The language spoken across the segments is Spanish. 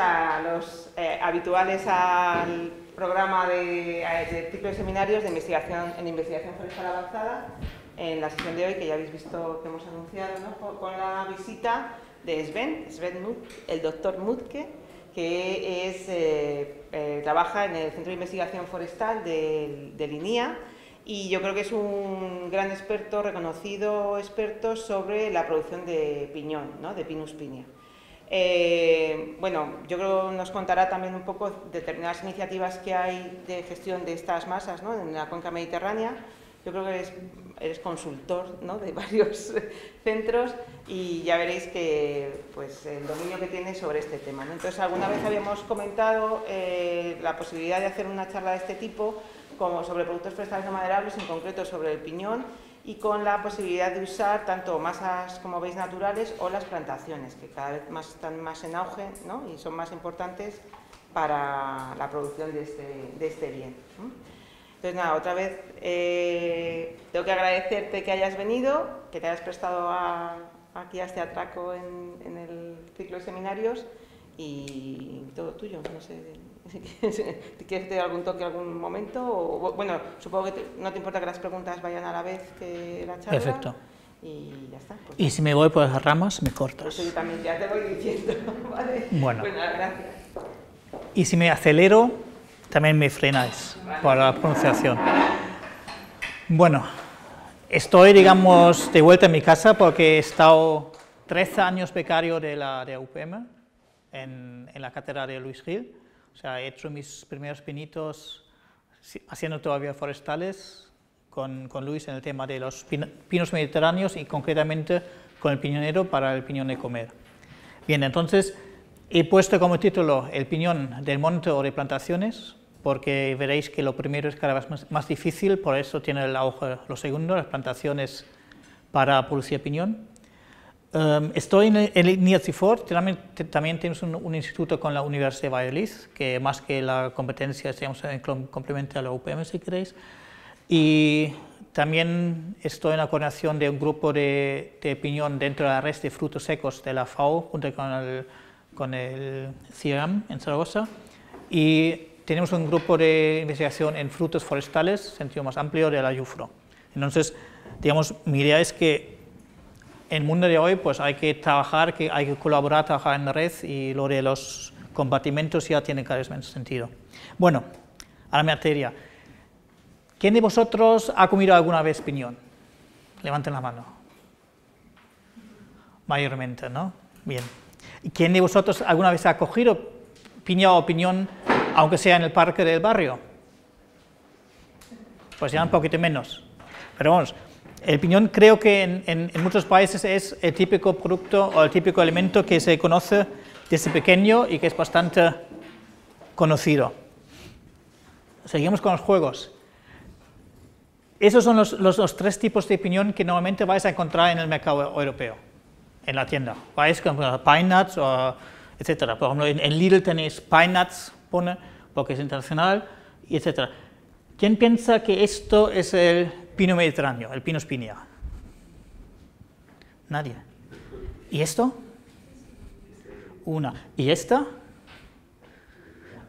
a los eh, habituales al programa eh, de, ciclo de seminarios de investigación, en investigación forestal avanzada en la sesión de hoy que ya habéis visto que hemos anunciado con la visita de Sven, Sven el doctor Mutke, que es, eh, trabaja en el Centro de Investigación Forestal de de y yo creo que es un gran experto, reconocido experto sobre la producción de piñón, ¿no? de Pinus piña eh, bueno, yo creo nos contará también un poco determinadas iniciativas que hay de gestión de estas masas ¿no? en la cuenca mediterránea. Yo creo que eres, consultor de varios centros y ya veréis que pues, el dominio que tiene sobre este tema. Entonces, alguna vez habíamos comentado eh, la posibilidad de hacer una charla de este tipo como sobre productos forestales no maderables, en concreto sobre el piñón, y con la posibilidad de usar tanto masas, como veis, naturales o las plantaciones, que cada vez más están más en auge y son más importantes para la producción de este, de este bien. Entonces, nada, otra vez eh, tengo que agradecerte que hayas venido, que te hayas prestado aquí a este atraco en, el ciclo de seminarios y todo tuyo. No sé, si quieres, dar algún toque en algún momento? bueno, supongo que no te importa que las preguntas vayan a la vez que la charla. Perfecto. Y ya está. Pues y si me voy por las ramas, me cortas. Pues yo también ya te voy diciendo, Bueno. Pues gracias. Y si me acelero, también me frenáis para por la pronunciación. Bueno, estoy, digamos, de vuelta en mi casa porque he estado 13 años becario de la de UPM en, en la cátedra de Luis Gil he hecho mis primeros pinitos haciendo todavía forestales con, Luis en el tema de los pinos mediterráneos y concretamente con el piñonero para el piñón de comer. Bien, entonces he puesto como título el piñón del monte o de plantaciones, porque veréis que lo primero es cada vez más, difícil, por eso tiene el hoja lo segundo, las plantaciones para producir piñón. Em, estoy en el, el NIACIFOR, también, tenemos un, instituto con la Universidad de Valladolid, que más que la competencia, digamos, complementa a la UPM si queréis. Y también estoy en la coordinación de un grupo de, de opinión dentro de la red de frutos secos de la FAO, junto con el, con en Zaragoza. Y tenemos un grupo de investigación en frutos forestales, sentido más amplio, de la UFRO. Entonces, digamos, mi idea es que en el mundo de hoy pues hay que trabajar, que hay que colaborar, trabajar en la red y lo de los compartimentos ya tiene cada vez menos sentido. Bueno, a la materia. ¿Quién de vosotros ha comido alguna vez piñón? Levanten la mano. Mayormente, ¿no? Bien. ¿Y quién de vosotros alguna vez ha cogido piña o piñón, aunque sea en el parque del barrio? Pues ya un poquito menos. Pero vamos, el piñón creo que en, muchos países es el típico producto o el típico elemento que se conoce desde pequeño y que es bastante conocido. Seguimos con los juegos. Esos son los, tres tipos de piñón que normalmente vais a encontrar en el mercado europeo, en la tienda. Vais con pine nuts, etc. Por ejemplo, en, Lidl tenéis pine nuts, pone, porque es internacional, etc. ¿Quién piensa que esto es el pino mediterráneo, el pino espinia. Nadie. ¿Y esto? Una. ¿Y esta?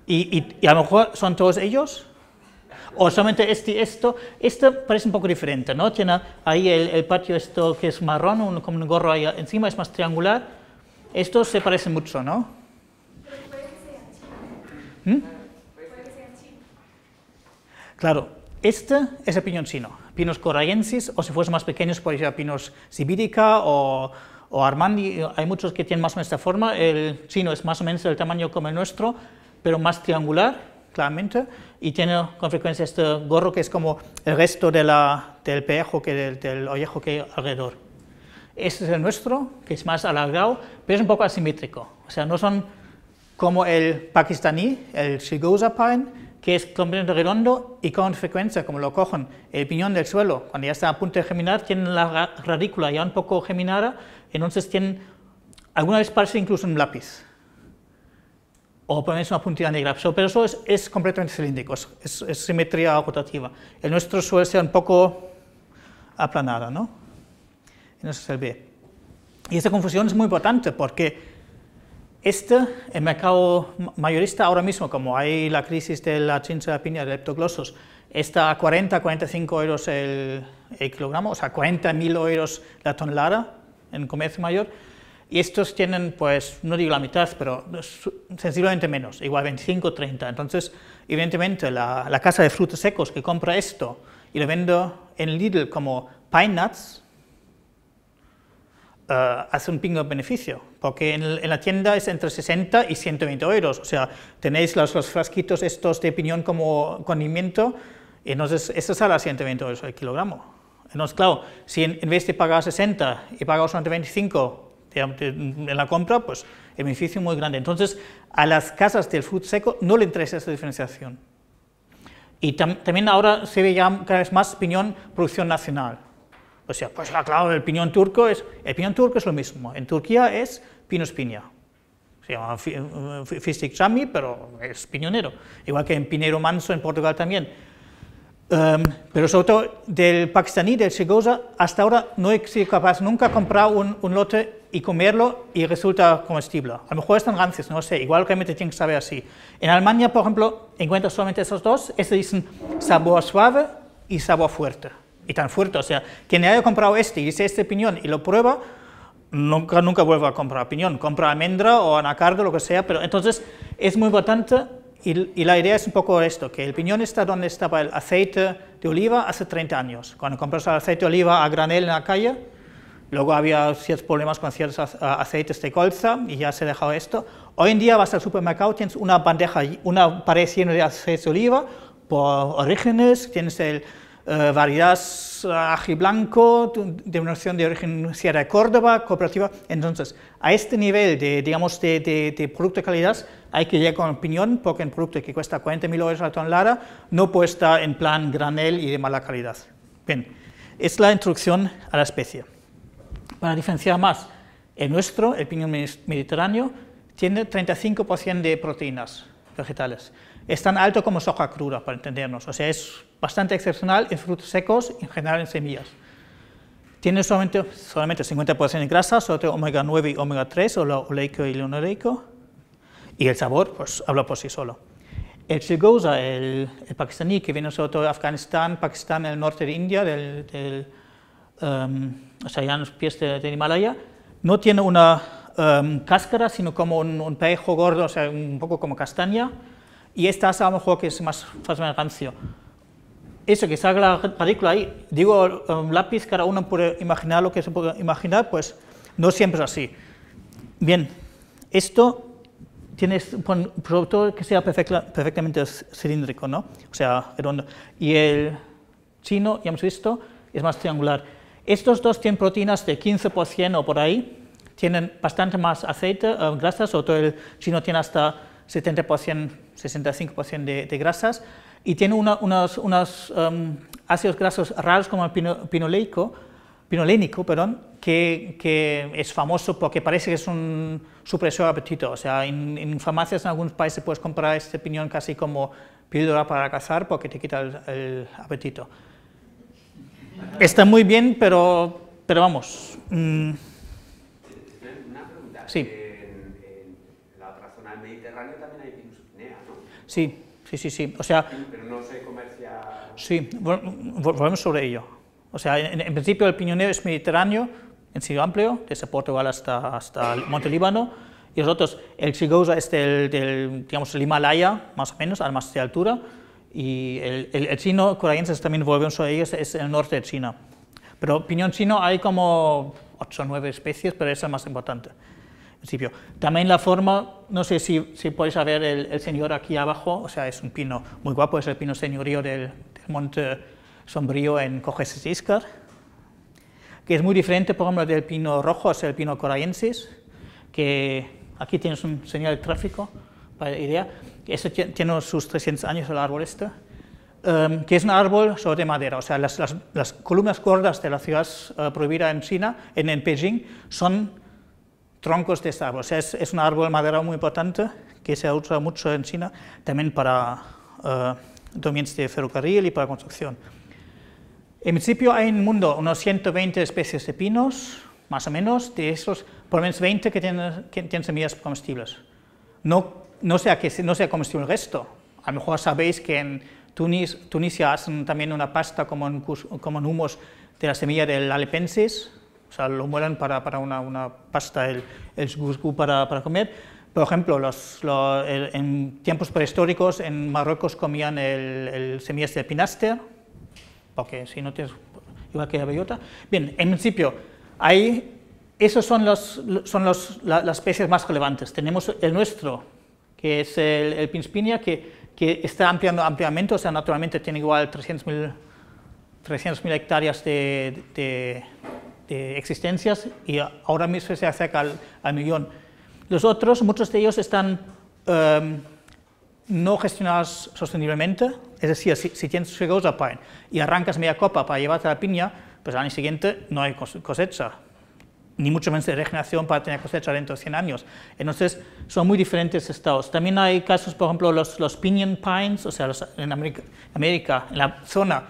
¿Y, y, a lo mejor son todos ellos? o solamente este, esto, esto parece un poco diferente, ¿no? Tiene ahí el, el patio esto que es marrón, un, como un gorro ahí encima, es más triangular. Esto se parece mucho, ¿no? ¿Mm? Claro, este es el piñón chino pinos o si fuese más pequeños, por ejemplo, pinos sibirica o, armandi, hay muchos que tienen más o menos esta forma, el chino es más o menos del tamaño como el nuestro, pero más triangular, claramente, y tiene con frecuencia este gorro que es como el resto del pellejo, que del, que hay alrededor. Este es el nuestro, que es más alargado, pero es un poco asimétrico, o sea, no son como el pakistaní, el Shigosa Pine, que es completamente redondo y con frecuencia, como lo cogen el piñón del suelo, cuando ya está a punto de germinar, tienen la radícula ya un poco germinada, entonces tienen, alguna vez parece incluso un lápiz, o ponen una puntilla negra, pero eso es, completamente cilíndrico, es, simetría rotativa. El nuestro suelo sea un poco aplanada, ¿no? B. Y esta confusión es muy importante porque este, el eh, mercado mayorista ahora mismo, como hay la crisis de la chincha de piña de leptoglosos, está a 40, 45 euros el, kilogramo, o sea, 40.000 euros la tonelada en comercio mayor, y estos tienen, pues, no digo la mitad, pero sensiblemente menos, igual 25, 30. Entonces, evidentemente, la, la casa de frutos secos que compra esto y lo vende en Lidl como pine nuts, eh, hace un pingo de beneficio, porque en, la tienda es entre 60 y 120 euros, o sea, tenéis los, frasquitos estos de piñón como condimento, y entonces eso sale a 120 euros el kilogramo. Entonces, claro, si en, vez de pagar 60 y pagas solamente 25 en la compra, pues el beneficio es muy grande. Entonces, a las casas del food seco no le interesa esa diferenciación. Y también ahora se ve ya cada vez más piñón producción nacional. O sea, pues claro, el piñón turco es, el piñón turco es lo mismo, en Turquía es pino piña, se llama fistic eh, chami, pero es piñonero, igual que en Pinero Manso en Portugal también. Em, pero sobre todo del pakistaní, del chigosa, hasta ahora no he sido capaz nunca de comprar un, lote y comerlo y resulta comestible. A lo mejor están rancios, no sé, igual realmente tienen que saber así. En Alemania, por ejemplo, encuentro solamente esos dos, Estos dicen sabor suave y sabor fuerte y tan fuerte. O sea, quien haya comprado este y dice este piñón y lo prueba, nunca, nunca vuelva a comprar piñón. Compra almendra o anacardo, lo que sea, pero entonces es muy importante y, y, la idea es un poco esto, que el piñón está donde estaba el aceite de oliva hace 30 años. Cuando compras el aceite de oliva a granel en la calle, luego había ciertos problemas con ciertos aceites de colza y ya se ha dejado esto. Hoy en día vas al supermercado, tienes una bandeja, una pared llena de aceite de oliva, por orígenes, tienes el, eh, eh, blanco, de una opción de origen Sierra de Córdoba, cooperativa. Entonces, a este nivel de, digamos, de, producto de calidad hay que llegar con opinión, porque un producto que cuesta 40.000 euros la tonelada no puede estar en plan granel y de mala calidad. Bien, es la instrucción a la especie. Para diferenciar más, el nuestro, el piñón mediterráneo, tiene 35% de proteínas vegetales es tan alto como soja cruda, para entendernos. O sea, es bastante excepcional en frutos secos y en general en semillas. Tiene solamente, solamente 50% de grasa, sobre omega 9 y omega 3, o oleico y linoleico, Y el sabor, pues, habla por sí solo. El chilgoza, el, el, pakistaní, que viene sobre todo de Afganistán, Pakistán, el norte de India, del, em, o sea, ya en los pies del de Himalaya, no tiene una em, cáscara, sino como un, un pejo gordo, o sea, un poco como castaña, y esta es a lo mejor que es más, fácil de rancio. Eso que salga la partícula ahí, digo un lápiz, cada uno puede imaginar lo que se puede imaginar, pues no siempre es así. Bien, esto tiene un producto que sea perfectamente cilíndrico, ¿no? O sea, redondo. Y el chino, ya hemos visto, es más triangular. Estos dos tienen proteínas de 15% o por ahí, tienen bastante más aceite, eh, grasas, todo el chino tiene hasta 70% 65% de, de, grasas, y tiene unos, em, ácidos grasos raros como el pinoleico, pinolénico, perdón, que, que, es famoso porque parece que es un supresor de apetito. O sea, en, farmacias en algunos países puedes comprar este piñón casi como píldora para cazar porque te quita el, apetito. Está muy bien, pero, pero vamos. Mm. Una pregunta. Sí. Eh, Sí, sí, sí, sí. O sea, Pero no se comercia... Sí, volvemos sobre ello. O sea, en, principio el piñoneo es mediterráneo, en sentido amplio, desde Portugal hasta, hasta Monte Líbano, y nosotros, el Chigousa es del, digamos, el Himalaya, más o menos, a más de altura, y el, el, chino coreano también volvemos sobre ello, es el norte de China. Pero piñón chino hay como 8 o 9 especies, pero es el más importante. También la forma, no sé si, si podéis ver el, señor aquí abajo, o sea, es un pino muy guapo, es el pino señorío del, monte sombrío en Iscar, que es muy diferente, por ejemplo, del pino rojo, es el pino corayensis, que aquí tienes un señal de tráfico, para idea, este tiene sus 300 años el árbol este, em, que es un árbol sobre madera. O sea, las, las, columnas gordas de la ciudad eh, prohibida en China, en, en, Beijing, son troncos de este árbol. es, es, un árbol de madera muy importante que se usa mucho en China, también para eh, de ferrocarril y para construcción. En principio hay en el mundo unos 120 especies de pinos, más o menos, de esos, por lo menos 20 que tienen, que tienen semillas comestibles. No, no, sea que no sea comestible el resto. A lo mejor sabéis que en Túnez Tunisia hacen también una pasta como en, como en humos de la semilla del alepensis, o sea, lo mueren para, para una, una, pasta, el, el gusgú para, para, comer. Por ejemplo, los, en tiempos prehistóricos en Marruecos comían el, el semillas de pinaster, porque si no tienes igual que la bellota. Bien, en principio, ahí esos son, los, son los, las especies más relevantes. Tenemos el nuestro, que es el, pinspinia, que, que está ampliando ampliamente, o sea, naturalmente tiene igual 300.000 300 hectáreas de eh, existencias y ahora mismo se acerca al, millón. Los otros, muchos de ellos están em, no gestionados sosteniblemente, es decir, si, si tienes cegosa pine y arrancas media copa para llevarte la piña, pues al año siguiente no hay cosecha, ni mucho menos de regeneración para tener cosecha dentro de 100 años. Entonces, son muy diferentes estados. También hay casos, por ejemplo, los, los pines, o sea, en América, en la zona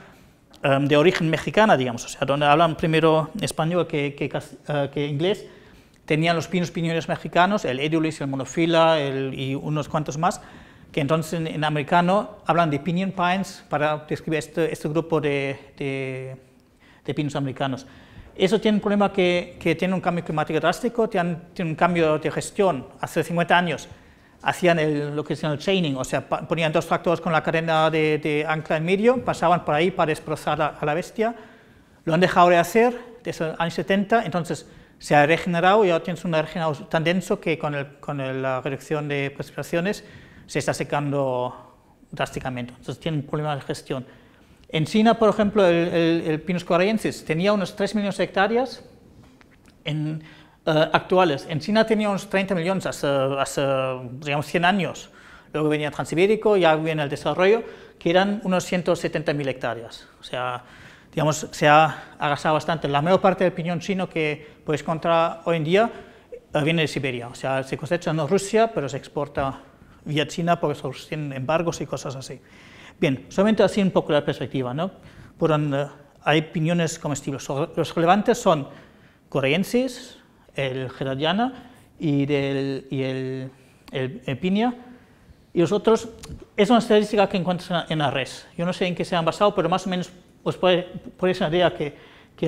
Em, de origen mexicana, digamos, o sea, donde hablan primero español que, eh, inglés, tenían los pinos piñones mexicanos, el edulis, el monofila y unos cuantos más, que entonces en, americano hablan de pinion pines para describir este, este grupo de, pinos americanos. Eso tiene un problema que, tiene un cambio climático drástico, tiene, tiene, un cambio de gestión. Hace 50 años hacían lo que se llama el chaining, o sea, ponían dos tractores con la cadena de, ancla en medio, pasaban por ahí para destrozar a, la bestia. Lo han dejado de hacer desde los años 70, entonces se ha regenerado y ahora tienes un regenerado tan denso que con, la reducción de precipitaciones se está secando drásticamente. Entonces tienen problemas de gestión. En China, por ejemplo, el, el Pinus tenía unos 3 millones de hectáreas. En, eh, actuales. En China tenía unos 30 millones hace, digamos, 100 años. Luego venía el Transibérico, ya viene el desarrollo, que eran unos 170.000 hectáreas. O sea, digamos, se ha agasado bastante. La mayor parte del piñón chino que puedes encontrar hoy en día eh, viene de Siberia. O sea, se cosecha en Rusia, pero se exporta vía China porque tienen embargos y cosas así. Bien, solamente así un poco la perspectiva. ¿no? Por donde hay piñones comestibles. Los relevantes son corrientes, el Gerardiana y, del, el, el, Y los otros, es una estadística que encuentras en la red. Yo no sé en qué se han basado, pero más o menos os podéis dar idea que,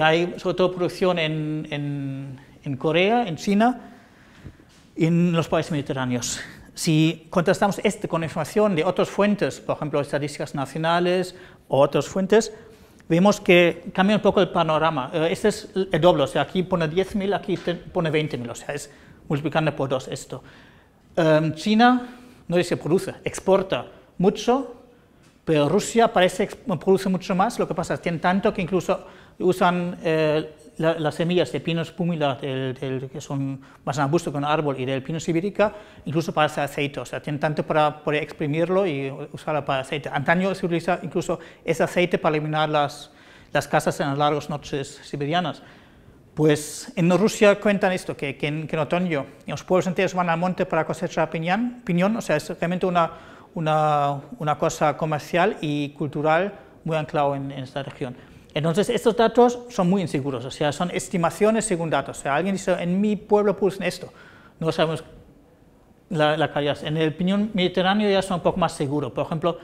hay sobre todo producción en, en Corea, en China y en los países mediterráneos. Si contrastamos este con información de otras fuentes, por ejemplo, estadísticas nacionales o otras fuentes, vemos que cambia un poco el panorama. Eh, este es el doble, o sea, aquí pone 10.000, aquí pone 20.000, o sea, es multiplicando por dos esto. Em, China no dice produce, exporta mucho, pero Rusia parece que produce mucho más, lo que pasa es que tienen tanto que incluso usan eh, las semillas de pino espumila, del, que son más en arbusto que un árbol, y del pino sibirica, incluso para hacer aceite, o sea, tienen tanto para exprimirlo y usarlo para aceite. Antaño se utiliza incluso ese aceite para eliminar las, las casas en las largas noches siberianas. Pues en Rusia cuentan esto, que, en, que en, otoño los pueblos enteros van al monte para cosechar piñón, piñón o sea, es realmente una, una, una cosa comercial y cultural muy anclado en esta región. Entonces, estos datos son muy inseguros, o sea, son estimaciones según datos. O sea, alguien dice, en mi pueblo pulsen esto. No sabemos la, la calidad. En el piñón mediterráneo ya son un poco más seguros. Por ejemplo,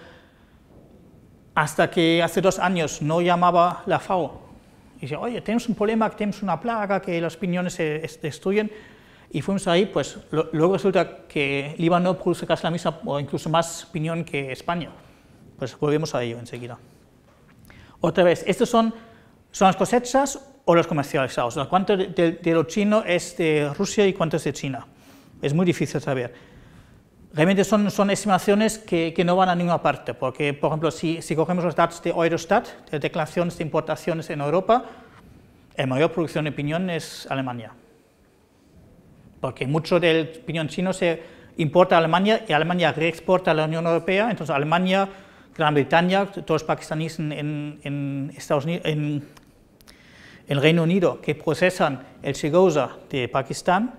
hasta que hace dos años no llamaba la FAO. Y dice, oye, tenemos un problema, tenemos una plaga, que los piñones se destruyen. Y fuimos ahí, pues luego resulta que Líbano produce casi la misma o incluso más piñón que España. Pues volvemos a ello enseguida. Otra vez, estos son, son las cosechas o los comercializados. ¿Cuánto de, lo chino es de Rusia y cuánto es de China? Es muy difícil saber. Realmente son, son estimaciones que, no van a ninguna parte, porque, por ejemplo, si, si cogemos los datos de Eurostat, de declaraciones de importaciones en Europa, la mayor producción de piñón es Alemania. Porque mucho del piñón chino se importa a Alemania y Alemania reexporta a la Unión Europea, entonces Alemania Gran Bretaña, todos los pakistaníes en, en, Estados en, Reino Unido que procesan el Shigosa de Pakistán.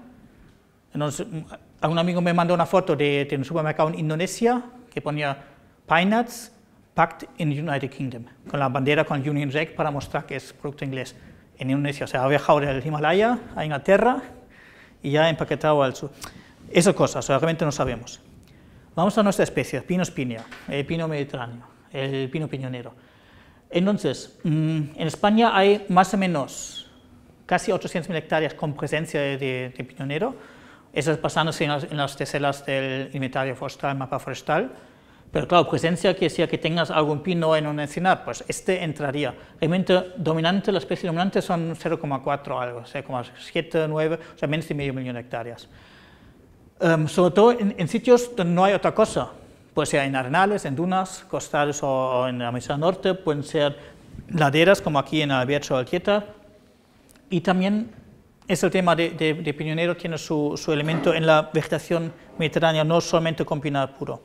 un amigo me mandó una foto de, un supermercado en Indonesia que ponía Peanuts Packed in United Kingdom, con la bandera con Union Jack para mostrar que es producto inglés en Indonesia. O sea, ha viajado del Himalaya a Inglaterra y ya ha empaquetado al sur. Esas cosas, obviamente no sabemos. Vamos a nuestra especie, pino espinea, el pino mediterráneo, el pino piñonero. Entonces, mm, en España hay más o menos casi 800.000 hectáreas con presencia de, piñonero, eso es basándose en las, teselas del inventario forestal, mapa forestal, pero claro, presencia que sea que tengas algún pino en un ensenar, pues este entraría. Realmente dominante, la especie dominante son 0,4 algo, 0,7, 9, o sea, menos de medio millón de hectáreas. Em, sobre todo en, sitios donde no hay otra cosa, puede ser en arenales, en dunas, costales o, en la mesa norte, pueden ser laderas como aquí en o Alquieta, y también es el tema de, de, Piñonero, tiene su, elemento en la vegetación mediterránea, no solamente con pinar puro.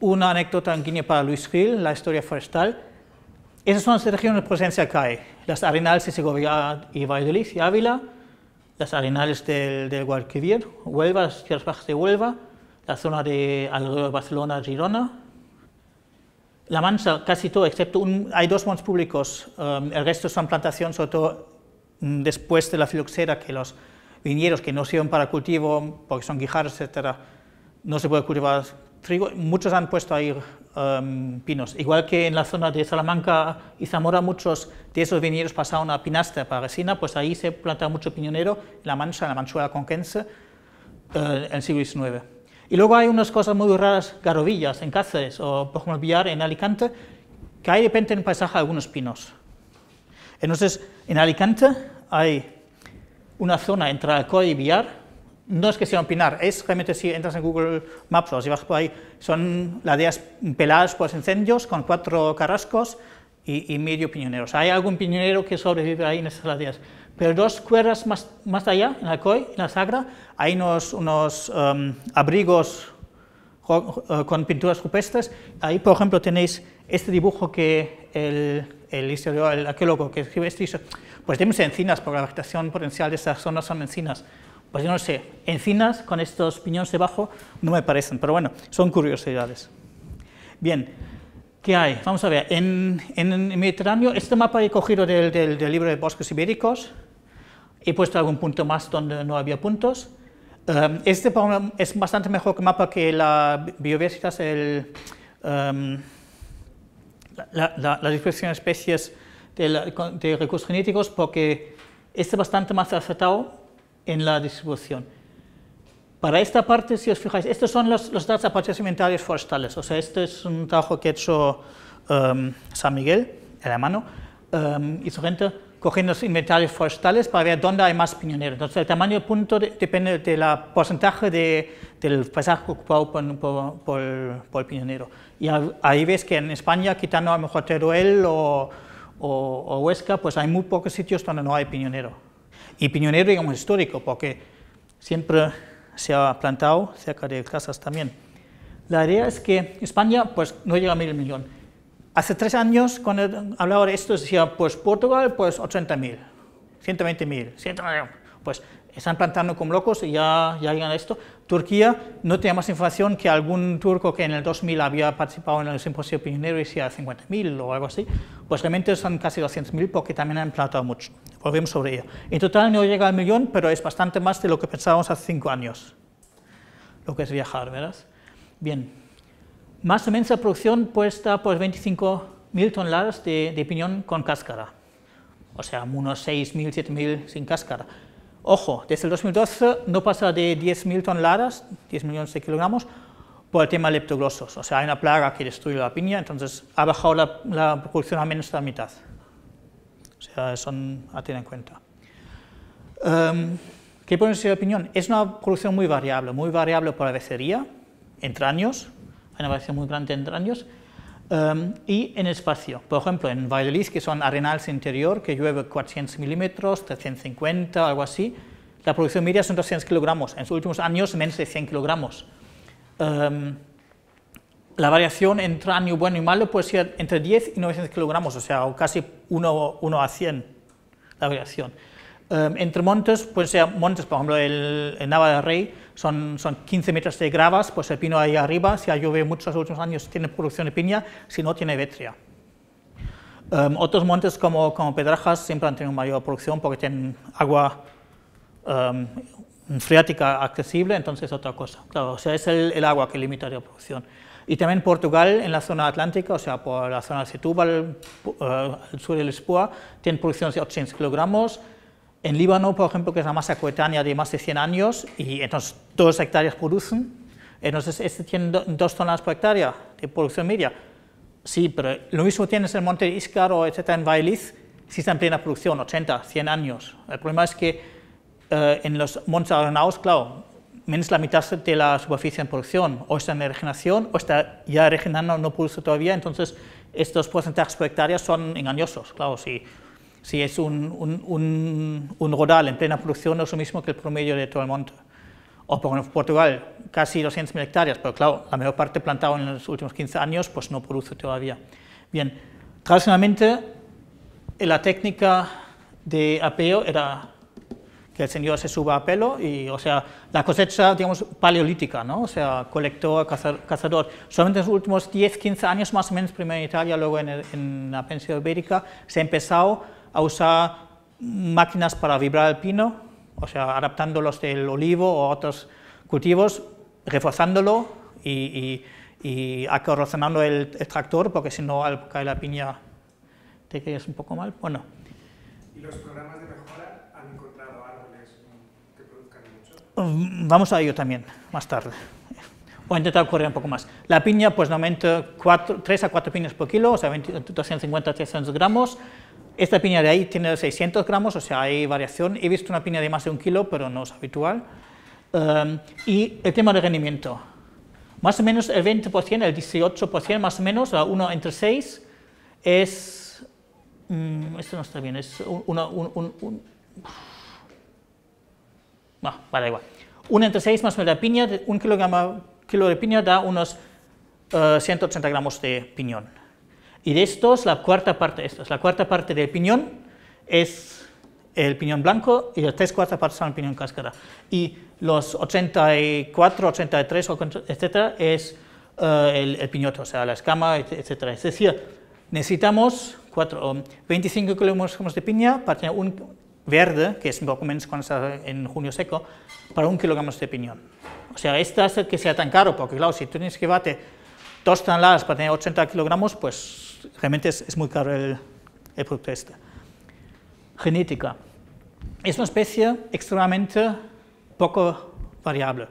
Una anécdota en para Luis Gil, la historia forestal. Esas son las regiones de presencia que las arenales y Segovia y Valladolid y Ávila, las arenales del, del Guadalquivir, Huelva, las tierras bajas de Huelva, la zona de alrededor Barcelona, Girona. La Mancha, casi todo, excepto un, hay dos montes públicos, um, el resto son plantaciones, sobre todo mm, después de la filoxera, que los viñedos que no sirven para cultivo, porque son guijarros, etc., no se puede cultivar trigo. Muchos han puesto ahí Em, pinos. Igual que en la zona de Salamanca y Zamora muchos de esos viñedos pasaron a pinaste para Resina, pues ahí se planta mucho piñonero en la Mancha, la Manchuela Conquense, eh, en el siglo XIX. Y luego hay unas cosas muy raras, garovillas en Cáceres o, por ejemplo, Villar en Alicante, que hay de repente en el paisaje algunos pinos. Entonces, en Alicante hay una zona entre Alcoy y Villar, no es que sea opinar, es realmente si entras en Google Maps o si vas por ahí, son ladeas peladas por los incendios con cuatro carrascos y, medio piñoneros. Hay algún piñonero que sobrevive ahí en esas ladeas. Pero dos cuerdas más, allá, en Alcoy, en la Sagra, hay unos, um, abrigos con pinturas rupestres. Ahí, por ejemplo, tenéis este dibujo que el, el historiador, arqueólogo que escribe este, pues tenemos encinas, porque la vegetación potencial de esas zonas son encinas pues yo no sé, encinas con estos piñones debajo no me parecen, pero bueno, son curiosidades. Bien, ¿Qué hay? Vamos a ver, en, el Mediterráneo, este mapa he cogido del, libro de Bosques Ibéricos, he puesto algún punto más donde no había puntos. Em, este es bastante mejor que mapa que la biodiversidad, el, em, la, la, la, de especies de, de recursos genéticos, porque este es bastante más acertado en la distribución. Para esta parte, si os fijáis, estos son los, los de los inventarios forestales. O sea, este es un trabajo que ha hecho um, San Miguel, el hermano, mano, um, y su gente cogiendo los inventarios forestales para ver dónde hay más piñoneros. Entonces, el tamaño punto depende del porcentaje del paisaje ocupado por, por, por, el piñonero. Y ahí ves que en España, quitando a lo mejor Teruel o, o Huesca, pues hay muy pocos sitios donde no hay piñonero y piñonero digamos, histórico, porque siempre se ha plantado cerca de casas también. La idea es que España pues, no llega a mil millón. Hace tres años, cuando hablaba de esto, decía, pues Portugal, pues 80.000, 120.000, pues están plantando como locos y ya, llegan a esto. Turquía no tenía más información que algún turco que en el 2000 había participado en el simposio pionero y hacía 50.000 o algo así, pues realmente son casi 200.000 porque también han plantado mucho. Volvemos sobre ello. En total no llega al millón, pero es bastante más de lo que pensábamos hace cinco años, lo que es viajar, ¿verdad? Bien, más o menos la producción puesta por 25.000 toneladas de, de piñón con cáscara, o sea, unos 6.000, 7.000 sin cáscara Ojo, desde el 2012 no pasa de 10.000 toneladas, 10 millones de kilogramos, por el tema de leptoglosos. O sea, hay una plaga que destruye la piña, entonces ha bajado la, la producción a menos de la mitad. O sea, eso a tener en cuenta. Em, ¿Qué puede ser de opinión? Es una producción muy variable, muy variable por la entre años, hay una variación muy grande entre años, Em, y en espacio, por ejemplo, en Valladolid, que son arenales interior, que llueve 400 milímetros, 350, algo así, la producción media son 200 kilogramos, en sus últimos años menos de 100 kilogramos. Em, la variación entre año bueno y malo puede ser entre 10 y 900 kilogramos, o sea, casi 1 a 100 la variación. Em, entre montes, pues sea montes, por ejemplo, el, Nava del Rey, son, 15 metros de gravas, pues el pino ahí arriba, si ha llovido muchos los últimos años, tiene producción de piña, si no, tiene vetria. Em, otros montes como, como, Pedrajas siempre han tenido mayor producción porque tienen agua em, freática accesible, entonces otra cosa. o sea, es el, agua que limita la producción. Y también Portugal, en la zona atlántica, o sea, por la zona de Setúbal, eh, al sur de Lisboa, tiene producción de 800 kilogramos, en Líbano, por ejemplo, que es la masa coetánea de más de 100 años, y entonces dos hectáreas producen, entonces este tiene dos toneladas por hectárea de producción media. Sí, pero lo mismo tienes en Monte Iscar o etcétera en Bailiz, si está en plena producción, 80, 100 años. El problema es que eh, en los montes arenados, claro, menos la mitad de la superficie en producción, o está en regeneración, o está ya regenerando, no produce todavía, entonces estos porcentajes por hectárea son engañosos, claro, si si es un, un, un, un, rodal en plena producción, no es lo mismo que el promedio de todo el monte. O por Portugal, casi 200.000 hectáreas, pero claro, la mayor parte plantado en los últimos 15 años, pues no produce todavía. Bien, tradicionalmente eh, la técnica de apeo era que el señor se suba a pelo, y, o sea, la cosecha, digamos, paleolítica, ¿no? o sea, colector, cazador. Solamente en los últimos 10, 15 años, más o menos, primero en Italia, luego en, en la península ibérica, se ha empezado a usar máquinas para vibrar el pino, o sea, adaptándolos del olivo o otros cultivos, reforzándolo y, y, el, extractor, tractor, porque si no, al caer la piña te caes un poco mal. Bueno. ¿Y los programas de mejora han encontrado árboles que produzcan mucho? Mm, vamos a ello también, más tarde. Voy a intentar correr un poco más. La piña, pues normalmente 3 a 4 piñas por kilo, o sea, 250 300 gramos. Esta piña de ahí tiene 600 gramos, o sea, hay variación. He visto una piña de más de un kilo, pero no es habitual. Em, y el tema de rendimiento. Más o menos el 20%, el 18%, más o menos, uno 1 entre 6 es... Mm, esto no está bien, es una... Un, un, igual. 1 entre 6 más o menos la piña, un kilogramo, kilo de piña da unos 180 eh, gramos de piñón. Y de estos, la cuarta parte, de estos, la cuarta parte del piñón es el piñón blanco y las tres cuartas partes son el piñón cáscara. Y los 84, 83, etcétera, es eh, el, piñón o sea, la escama, etcétera. Es decir, necesitamos 25 um, kilogramos de piña para tener un verde, que es un poco menos cuando está en junio seco, para un kilogramo de piñón. O sea, esta hace que sea tan caro, porque claro, si tú tienes que bate dos las para tener 80 kilogramos, pues realmente es, muy caro el, producto este. Genética. Es una especie extremadamente poco variable.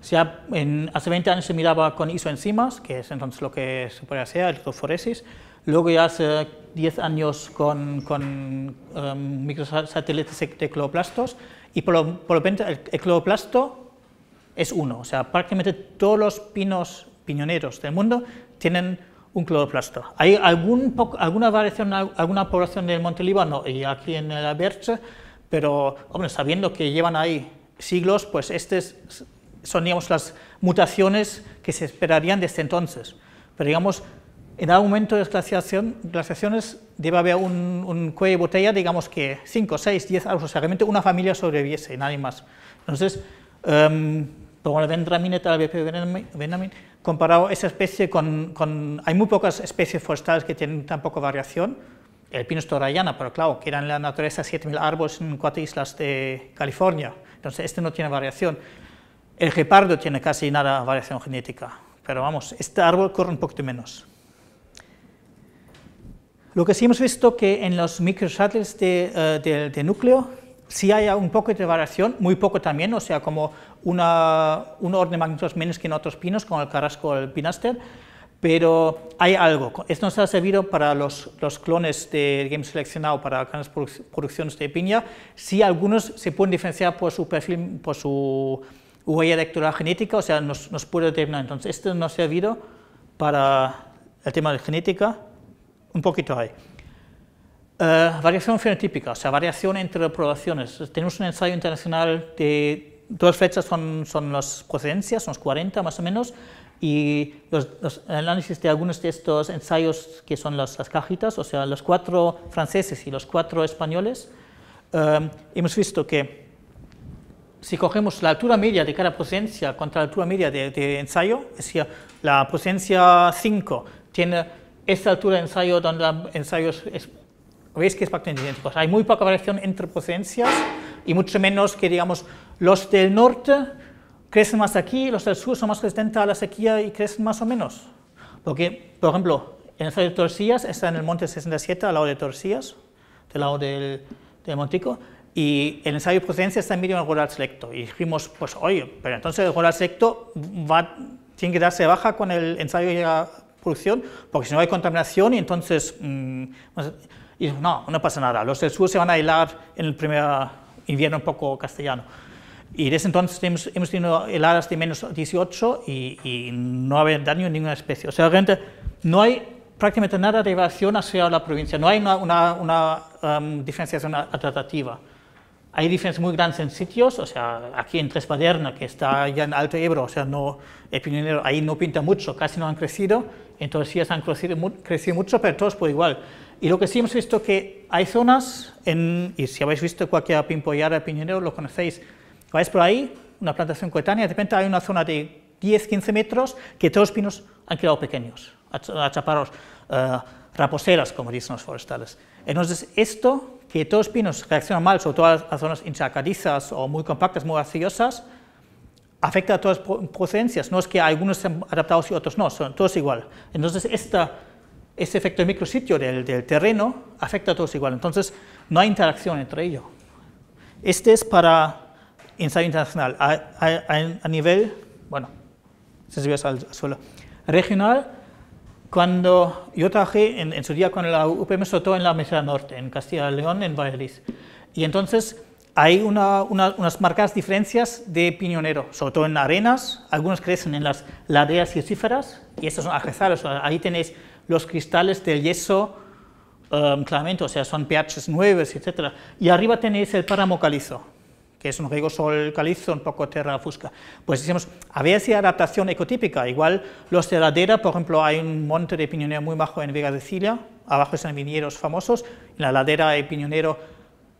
sea en, hace 20 años se miraba con isoenzimas, que es entonces lo que se puede hacer, electroforesis. Luego ya hace 10 años con, con em, microsatélites de cloroplastos Y por lo, por lo el, el, es uno. O sea, prácticamente todos los pinos piñoneros del mundo tienen un cloroplasto. Hay algún alguna variación, alguna población del Monte Líbano y aquí en el Berche, pero hombre, sabiendo que llevan ahí siglos, pues estas son digamos, las mutaciones que se esperarían desde entonces. Pero digamos, en algún momento de las glaciación, glaciaciones debe haber un, cuello de botella, digamos que 5, 6, 10 años, o sea, realmente una familia sobreviviese, nadie más. Entonces, um, por ejemplo, Benjamin, comparado esa especie con, Hay muy pocas especies forestales que tienen tan poca variación, el pino torayana, pero claro, que en la naturaleza 7.000 árboles en cuatro islas de California, entonces este no tiene variación. El gepardo tiene casi nada de variación genética, pero vamos, este árbol corre un poquito menos. Lo que sí hemos visto que en los microshuttles de, eh, de núcleo si hay un poco de variación, muy poco también, o sea, como un orden de magnitud menos que en otros pinos, como el carrasco o el pinaster, pero hay algo. Esto nos ha servido para los, clones de game seleccionado para grandes producciones de piña. Si algunos se pueden diferenciar por su perfil, por su huella electoral genética, o sea, nos, nos puede determinar. Entonces, esto nos ha servido para el tema de genética, un poquito ahí. Eh, variación fenotípica, o sea, variación entre poblaciones. Tenemos un ensayo internacional de dos fechas, son, son las procedencias, son los 40 más o menos, y los, análisis de algunos de estos ensayos que son las, cajitas, o sea, los cuatro franceses y los cuatro españoles, eh, hemos visto que si cogemos la altura media de cada procedencia contra la altura media de, ensayo, es decir, la procedencia 5 tiene esta altura de ensayo donde el ensayo es veis que es prácticamente idéntico, Hay muy poca variación entre procedencias y mucho menos que, digamos, los del norte crecen más aquí, los del sur son más resistentes a la sequía y crecen más o menos. Porque, por ejemplo, en el ensayo de Torcillas, está en el monte 67, al lado de Torcillas, del lado del, del Montico, y el ensayo de procedencia está en medio del rural selecto. Y dijimos, pues oye, pero entonces el rural selecto va, tiene que darse baja con el ensayo de producción, porque si no hay contaminación y entonces... Mm, no, no pasa nada, los del sur se van a helar en el primer invierno un poco castellano. Y desde entonces hemos, tenido heladas de menos 18 y, y no habido daño en ninguna especie. O sea, realmente no hay prácticamente nada de evasión hacia la provincia, no hay una, una, um, diferenciación adaptativa. Hay diferencias muy grandes en sitios, o sea, aquí en Tres que está ya en Alto Ebro, o sea, no, el ahí no pinta mucho, casi no han crecido, entonces sí han crecido mucho, pero todos por igual. Y lo que sí hemos visto que hay zonas, y si habéis visto cualquier pimpollada, piñonero, lo conocéis, vais por ahí, una plantación coetánea, de repente hay una zona de 10, 15 metros que todos los pinos han quedado pequeños, a chaparos, eh, raposeras, como dicen los forestales. Entonces, esto, que todos los pinos reaccionan mal, sobre todo las zonas encharcadizas o muy compactas, muy arcillosas, afecta a todas las procedencias, no es que algunos sean adaptados y otros no, son todos igual. Entonces, esta ese efecto de micrositio del, del, terreno afecta a todos igual. Entonces, no hay interacción entre ellos. Este es para ensayo internacional. A, nivel, bueno, se subió al suelo. Regional, cuando yo trabajé en, su día con la UPM, sobre todo en la Mesa Norte, en Castilla y León, en Valladolid. Y entonces hay unas marcadas diferencias de piñonero, sobre todo en arenas. Algunos crecen en las laderas osíferas, y estos son ajedrezales. Ahí tenéis los cristales del yeso um, claramente, o sea, son pHs 9, etc. Y arriba tenéis el páramo calizo, que es un riego sol calizo, un poco tierra fusca. Pues decimos, a ver hay adaptación ecotípica. Igual los de ladera, por ejemplo, hay un monte de piñonero muy bajo en Vega de Cilia, abajo están viñeros famosos, en la ladera hay piñonero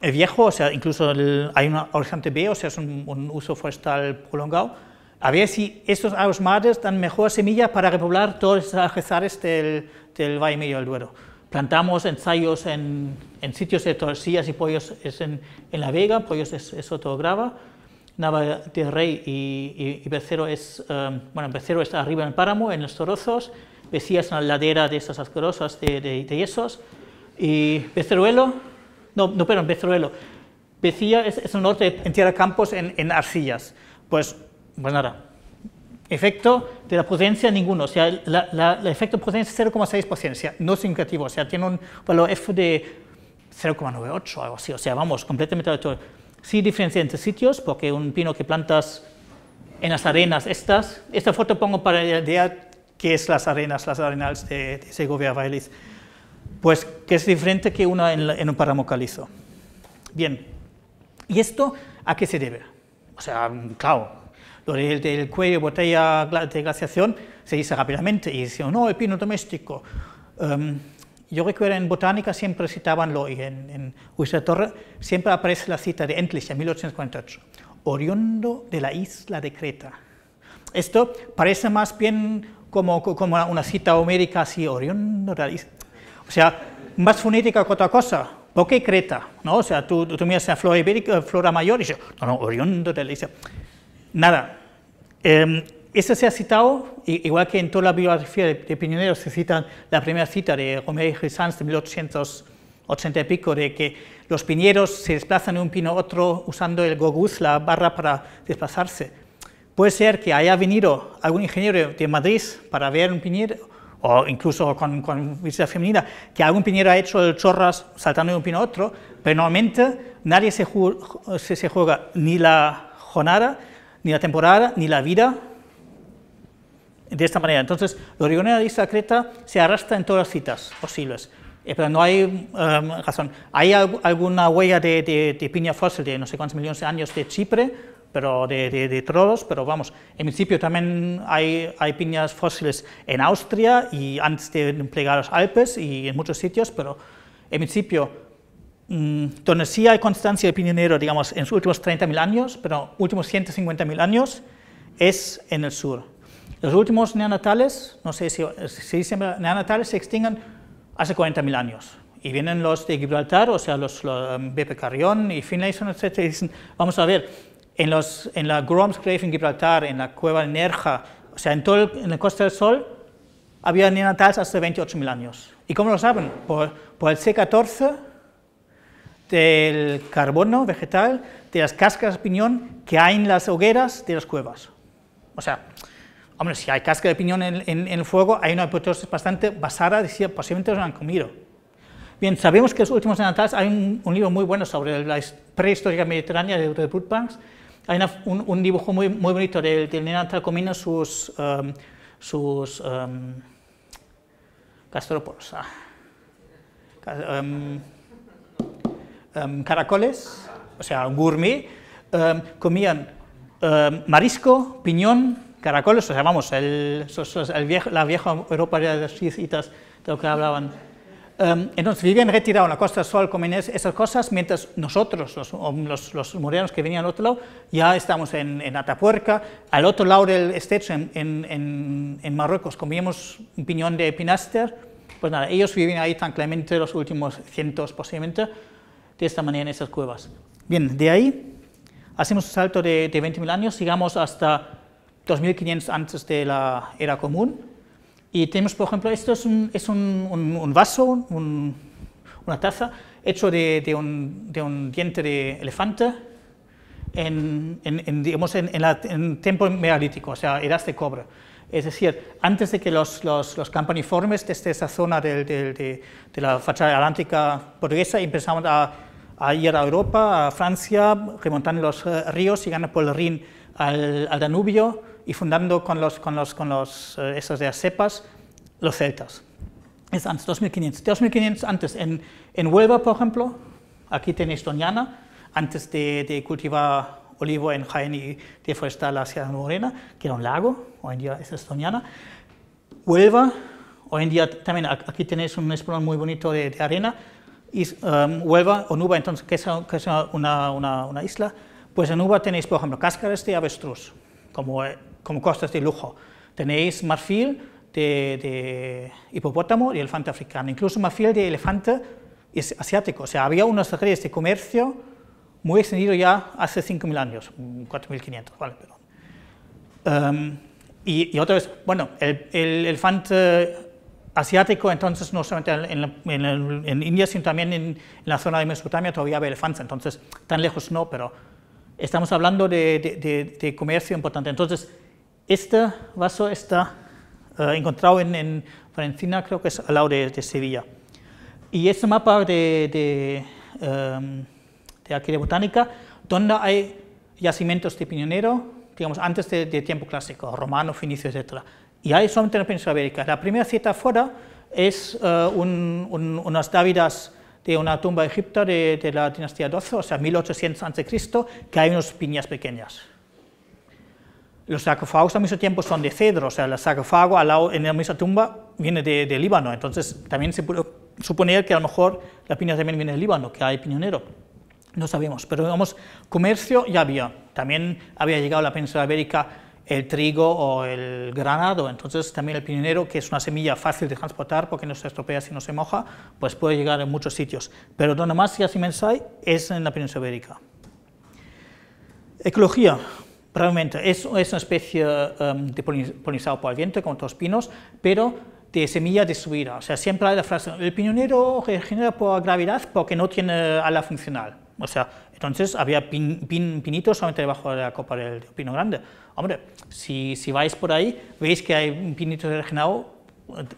viejo, o sea, incluso hay un horizonte B, o sea, es un uso forestal prolongado a ver si estos madres dan mejor semilla para repoblar todos los algezares del, del Valle Medio del Duero. Plantamos ensayos en, en sitios de torcillas y pollos en, La Vega, pollos es, es grava, Nava de Rey y, y, Becero es, um, bueno, está arriba en el páramo, en los torozos, Becías en la ladera de esas asquerosas de, de, yesos, y Beceruelo, no, no, perdón, Beceruelo, Becía es, es el norte en tierra campos en, en arcillas. Pues bueno, pues ahora, efecto de la potencia ninguno, o sea, el efecto de potencia es 0,6 potencia, no significativo, o sea, tiene un valor f de 0,98 o algo así, o sea, vamos, completamente aleatorio. Sí diferencia entre sitios, porque un pino que plantas en las arenas estas, esta foto pongo para la idea que es las arenas, las arenales de, de Segovia Vailis, pues que es diferente que una en, en un páramo calizo. Bien, ¿y esto a qué se debe? O sea, claro, lo del, del cuello, botella de glaciación, se dice rápidamente y dice, no, el pino doméstico. Um, yo recuerdo en botánica siempre citabanlo y en, en Torre siempre aparece la cita de Entlich en 1848, oriundo de la isla de Creta. Esto parece más bien como, como una cita homérica así, oriundo de la isla. O sea, más fonética que otra cosa. ¿Por qué Creta? ¿No? O sea, tú, tú miras a flora, ibérica, flora mayor y no, no, oriundo de la isla. Nada, eh, se ha citado, igual que en toda la biografía de, de se cita la primera cita de Romero y Sanz de 1880 y pico, de que los piñeros se desplazan de un pino a otro usando el goguz, la barra para desplazarse. Puede ser que haya venido algún ingeniero de Madrid para ver un piñero, o incluso con, con visita femenina, que algún piñero ha hecho el chorras saltando de un pino a otro, pero normalmente nadie se, se juega ni la jornada, ni la temporada, ni la vida de esta manera. Entonces, la regionalista de Creta se arrastra en todas las citas posibles, eh, pero no hay um, razón. Hay alguna huella de, piña fósil de no sé cuántos millones de años de Chipre, pero de, de trolos, pero vamos, en principio también hay, hay, piñas fósiles en Austria y antes de plegar los Alpes y en muchos sitios, pero en principio Mm, donde sí hay constancia de pionero, digamos, en sus últimos 30.000 años, pero últimos 150.000 años es en el sur. Los últimos neonatales, no sé si se si se extinguen hace 40.000 años. Y vienen los de Gibraltar, o sea, los, los Beppe um, Carrión y Finlayson, etc. Y dicen, vamos a ver, en, los, en la Gromsgrave en Gibraltar, en la cueva de Nerja, o sea, en, todo el, en la Costa del Sol, había neandertales hace 28.000 años. ¿Y cómo lo saben? Por, por el C14 del carbono vegetal, de las cascas de piñón que hay en las hogueras de las cuevas. O sea, hombre, si hay casca de piñón en, el fuego, hay una hipótesis bastante basada decía posiblemente los han comido. Bien, sabemos que en los últimos años hay un, libro muy bueno sobre la prehistórica mediterránea de, de Brutbanks. Hay un, dibujo muy, muy bonito del, del neandertal comiendo sus, um, sus um, Em, caracoles, o sea, gourmet, em, comían em, marisco, piñón, caracoles, o sea, vamos, el, la vieja Europa de las chisitas, de lo que hablaban. entonces, vivían retirados en la Costa del Sol, comían esas cosas, mientras nosotros, los, los, morenos que venían al otro lado, ya estamos en, Atapuerca, al otro lado del estrecho, en, en, en, Marruecos, comíamos un piñón de pinaster, pues nada, ellos viven ahí tranquilamente los últimos cientos posiblemente, de esta manera en esas cuevas. Bien, de ahí hacemos un salto de, de 20.000 años, sigamos hasta 2.500 antes de la era común y tenemos, por ejemplo, esto es un, es un, vaso, una taza, hecho de, de, un, diente de elefante en, digamos, en, en, tiempo megalítico, o sea, eras de cobre. Es decir, antes de que los, los, los campaniformes desde esa zona de, de, la fachada atlántica portuguesa empezamos a a ir a Europa, a Francia, remontando los eh, ríos, llegando por el Rin al, Danubio y fundando con, los, con, los, con los, eh, esos de cepas los celtas. Es antes, 2500. 2500 antes, en, en Huelva, por ejemplo, aquí tenéis Doñana, antes de, cultivar olivo en Jaén y deforestar la Sierra Morena, que era un lago, hoy en día es Doñana. Huelva, hoy en día también aquí tenéis un espolón muy bonito de arena, is, em, Huelva o Nuba, entonces, que es, es una, una, una, isla, pues en Nuba tenéis, por ejemplo, cáscaras de avestruz, como, eh, como costas de lujo. Tenéis marfil de, hipopótamo y elefante africano, incluso marfil de elefante asiático. O sea, había unas redes de comercio muy extendido ya hace 5.000 años, 4.500, vale, perdón. Em, y, otra vez, bueno, el, el elefante asiático, entonces no solamente en, India, sino también en, la zona de Mesopotamia todavía había elefantes, entonces tan lejos no, pero estamos hablando de, comercio importante. Entonces, este vaso está eh, encontrado en, Valencia, creo que es al lado de, Sevilla. Y este mapa de, em, aquella Botánica, donde hay yacimientos de piñonero, digamos, antes de, tiempo clásico, romano, finicio, etcétera y ahí solamente en la península ibérica. La primera cita fuera es eh, unas dávidas de una tumba egipta de, de, la dinastía 12, o sea, 1800 a.C., que hay unas piñas pequeñas. Los sarcófagos al mismo tiempo son de cedro, o sea, el sarcófago al lado, en la misma tumba viene de, de, Líbano, entonces también se puede suponer que a lo mejor la piña también viene de Líbano, que hay piñonero. No sabemos, pero digamos, comercio ya había. También había llegado a la península ibérica el trigo o el granado. Entonces también el piñonero que es una semilla fácil de transportar porque no se estropea si no se moja, pues puede llegar en muchos sitios. Pero donde más yacimientos hay es en la península ibérica. Ecología, probablemente, es, es una especie em, de polinizado por el viento, como los pinos, pero de semilla vida, O sea, siempre hay la frase, el piñonero eh, genera por gravedad porque no tiene eh, ala funcional. O sea, entonces había pinitos solamente debajo de la copa del pino grande. Hombre, si, vais por ahí, veis que hay pinito de regenado,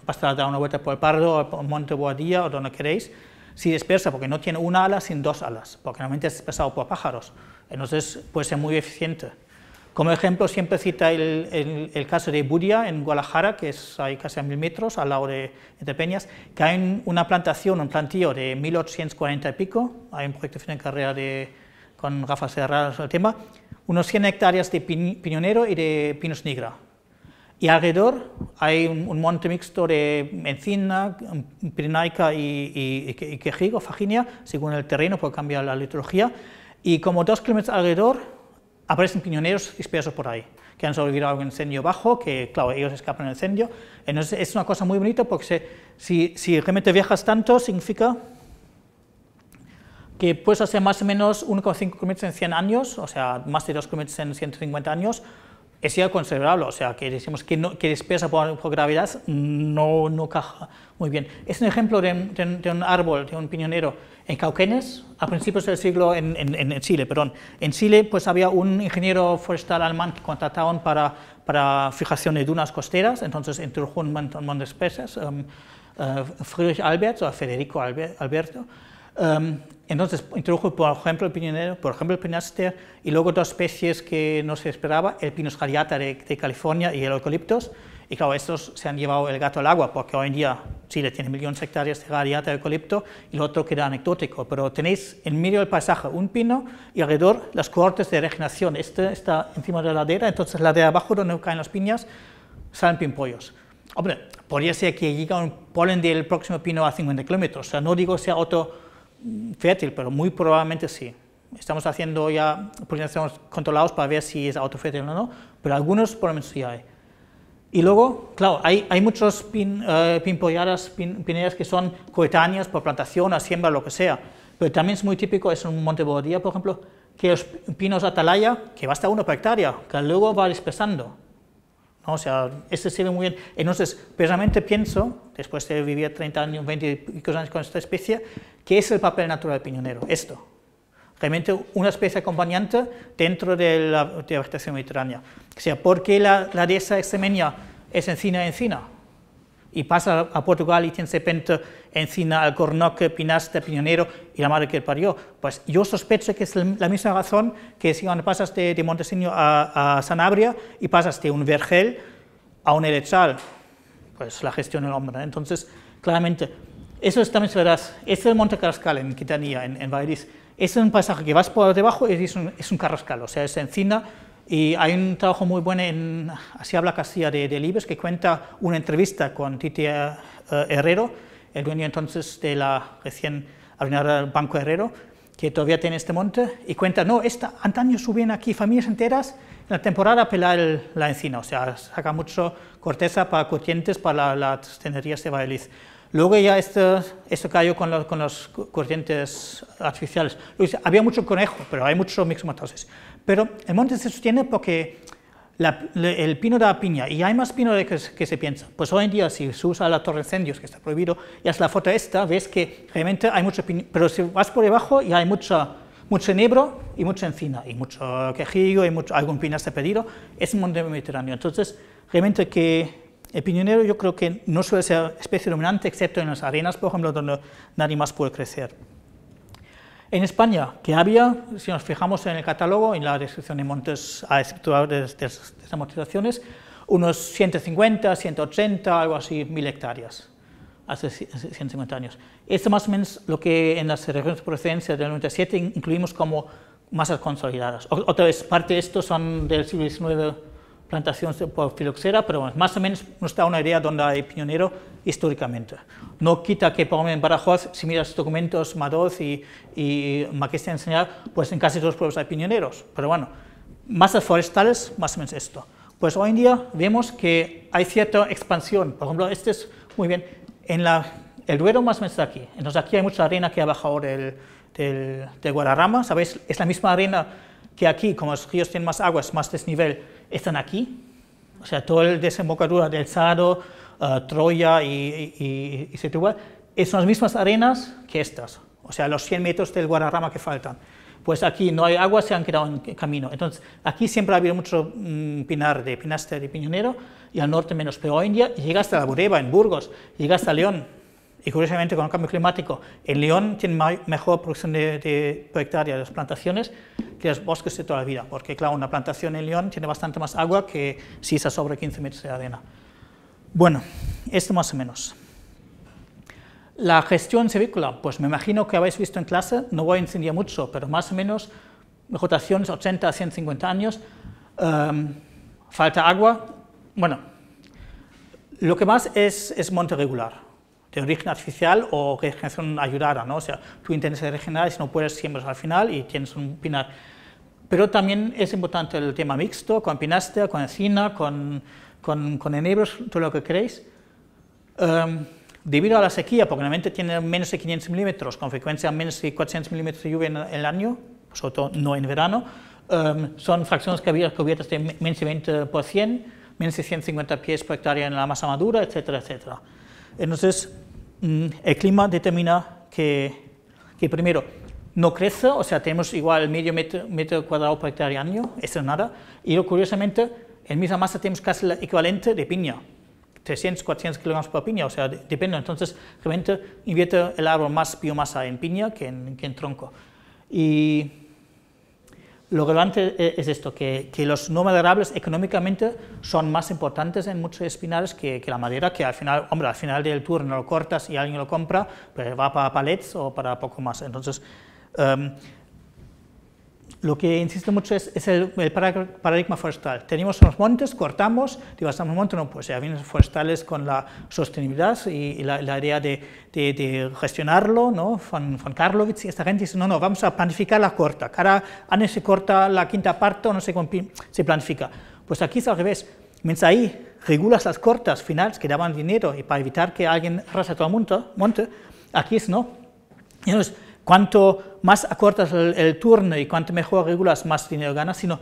basta dar una vuelta por el Pardo, por Monte Boadilla o donde queréis, si dispersa, porque no tiene una ala sin dos alas, porque normalmente es dispersado por pájaros. Entonces puede ser muy eficiente. Como ejemplo, siempre cita el, caso de Buria, en Guadalajara, que es, hay casi a mil metros, al lado de, Peñas, que hay una plantación, un plantío de 1840 y pico, hay un proyecto de carrera de, con gafas sobre el tema, unos 100 hectáreas de piñonero y de pinos negra Y alrededor hay un, monte mixto de encina, pirinaica y, quejigo, faginia, según el terreno, puede cambiar la litología. Y como dos kilómetros alrededor aparecen piñoneros dispersos por ahí, que han sobrevivido a un incendio bajo, que claro, ellos escapan al incendio. Entonces es una cosa muy bonita porque si, realmente viajas tanto significa que puedes hacer más o menos 1,5 km en 100 años, o sea, más de 2 km en 150 años, es ya considerable, o sea, que decimos que, no, que dispersa por, gravedad no, no caja muy bien. Es un ejemplo de un árbol, de un piñonero, en Cauquenes, a principios del siglo, en, en, en, Chile, perdón, en Chile pues había un ingeniero forestal alemán que contrataron para, para fijación de dunas costeras, entonces introdujo un montón de especies, em, eh, Friedrich Albert, o Federico Alberto, em, entonces introdujo, por ejemplo, el piñonero, por ejemplo, el pinaster, y luego dos especies que no se esperaba, el Pinus de, de California y el eucaliptus, y claro, estos se han llevado el gato al agua, porque hoy en día Chile tiene millones de hectáreas de radiata de eucalipto y lo otro queda anecdótico, pero tenéis en medio del paisaje un pino y alrededor las cohortes de regeneración. Este está encima de la ladera, entonces la de abajo donde caen las piñas salen pimpollos. Hombre, podría ser que llegue un polen del próximo pino a 50 kilómetros, o sea, no digo sea otro mm, fértil, pero muy probablemente sí. Estamos haciendo ya polinizaciones controladas para ver si es autofértil o no, pero algunos por lo menos sí hay. Y luego, claro, hay, muchos eh, pin, pineras que son coetáneas por plantación, a siembra, lo que sea. Pero también es muy típico, es un monte Bodía por ejemplo, que los pinos atalaya, que basta uno por hectárea, que luego va dispersando. ¿no? O sea, este sirve muy bien. Entonces, precisamente pienso, después de vivir 30 años, 20 y pico años con esta especie, que es el papel natural del piñonero, esto realmente una especie acompañante dentro de la vegetación mediterránea. O sea, ¿por qué la, la dehesa extremeña es encina encina? Y pasa a Portugal y tiene de encina, alcornoque, pinasta, piñonero y la madre que parió. Pues yo sospecho que es la misma razón que si cuando pasas de, de a, Sanabria y pasas de un vergel a un helechal, pues la gestión del hombre. Entonces, claramente, eso es, también es verdad. Es el Monte Carrascal en Quitania, en, en es un pasaje que vas por debajo y es un, carrascal, o sea, es encina, y hay un trabajo muy bueno en Así habla Castilla de, de Libes, que cuenta una entrevista con Titi eh, eh, Herrero, el dueño entonces de la recién arruinada Banco Herrero, que todavía tiene este monte, y cuenta, no, esta, antaño subían aquí familias enteras en la temporada a pelar la encina, o sea, saca mucho corteza para corrientes, para las tenderías de Valladolid. Luego ya esto, este cayó con, los, corrientes artificiales. Había mucho conejo, pero hay mucho mixomatosis. Pero el monte se sostiene porque el pino da piña, y hay más pino de que, que, se piensa. Pues hoy en día, si se usa la torre de incendios, que está prohibido, y es la foto esta, ves que realmente hay mucho pino, pero si vas por debajo y hay mucho enebro y mucha encina, y mucho quejillo, y mucho, algún pino está pedido es un monte mediterráneo. Entonces, realmente que el piñonero yo creo que no suele ser especie dominante, excepto en las arenas, por ejemplo, donde nadie más puede crecer. En España, que había, si nos fijamos en el catálogo, en la descripción de montes a exceptuar de, amortizaciones, unos 150, 180, algo así, mil hectáreas, hace 150 años. Esto más o menos lo que en las regiones de procedencia del 97 incluimos como masas consolidadas. Otra vez, parte de esto son del siglo XIX plantación por filoxera, pero más o menos nos da una idea dónde hay pionero históricamente. No quita que, por ejemplo, en Barajoz, si miras documentos Madoz y, y Maquista enseñar, pues en casi todos los pueblos hay pioneros, pero bueno, masas forestales, más o menos esto. Pues hoy en día vemos que hay cierta expansión, por ejemplo, este es muy bien, en el Duero más o menos está aquí, entonces aquí hay mucha arena que ha bajado del, del, Guadarrama, ¿sabéis? Es la misma arena que aquí, como los ríos tienen más aguas, más desnivel, están aquí. O sea, toda la desembocadura del Sado, eh, Troya y, y, y son las mismas arenas que estas. O sea, los 100 metros del Guadarrama que faltan. Pues aquí no hay agua, se han quedado en camino. Entonces, aquí siempre ha habido mucho mm, pinar de pinaster de piñonero, y al norte menos, pero hoy en día llega hasta la Bureba, en Burgos, llega hasta León, y curiosamente, con el cambio climático, en León tiene mejor producción de, de, de las plantaciones que los bosques de toda la vida, porque claro, una plantación en León tiene bastante más agua que si está sobre 15 metros de arena. Bueno, esto más o menos. La gestión silvícola, pues me imagino que habéis visto en clase, no voy a incendiar mucho, pero más o menos rotaciones 80 a 150 años, em, falta agua, bueno, lo que más es, es monte regular, de origen artificial o que generación ayudara, ¿no? O sea, tú intentas regenerar y si no puedes siembras al final y tienes un pinar. Pero también es importante el tema mixto, con pinastia, con encina, con, con, con enebros, todo lo que queréis. Em, debido a la sequía, porque normalmente tiene menos de 500 milímetros, con frecuencia menos de 400 milímetros de lluvia en el año, pues sobre todo no en verano, em, son fracciones que cubiertas de menos de 20%, menos de 150 pies por hectárea en la masa madura, etcétera, etcétera. Entonces, Mm, el clima determina que, que primero, no crece, o sea, tenemos igual medio metro, metro cuadrado por hectárea año, eso es nada, y curiosamente, en misma masa tenemos casi el equivalente de piña, 300, 400 kilogramos por piña, o sea, depende, entonces realmente invierte el árbol más biomasa en piña que en, que en tronco. Y lo relevante e-, es esto, que, los no maderables económicamente son más importantes en muchos espinales que, la madera, que al final, hombre, al final del turno lo cortas y alguien lo compra, pues va para palets o para poco más. Entonces, em, lo que insisto mucho es, el, paradigma forestal. Tenemos unos montes, cortamos, devastamos un monte, no, pues ya vienen forestales con la sostenibilidad y, la, idea de, gestionarlo, ¿no? Von, von Karlovitz y esta gente dice, no, no, vamos a planificar la corta, cada año se corta la quinta parte o no se planifica. Pues aquí es al revés, mientras ahí regulas las cortas finales que daban dinero y para evitar que alguien arrasa todo el monte, monte aquí es no. Entonces, cuanto más acortas el, turno y cuanto mejor regulas, más dinero ganas, sino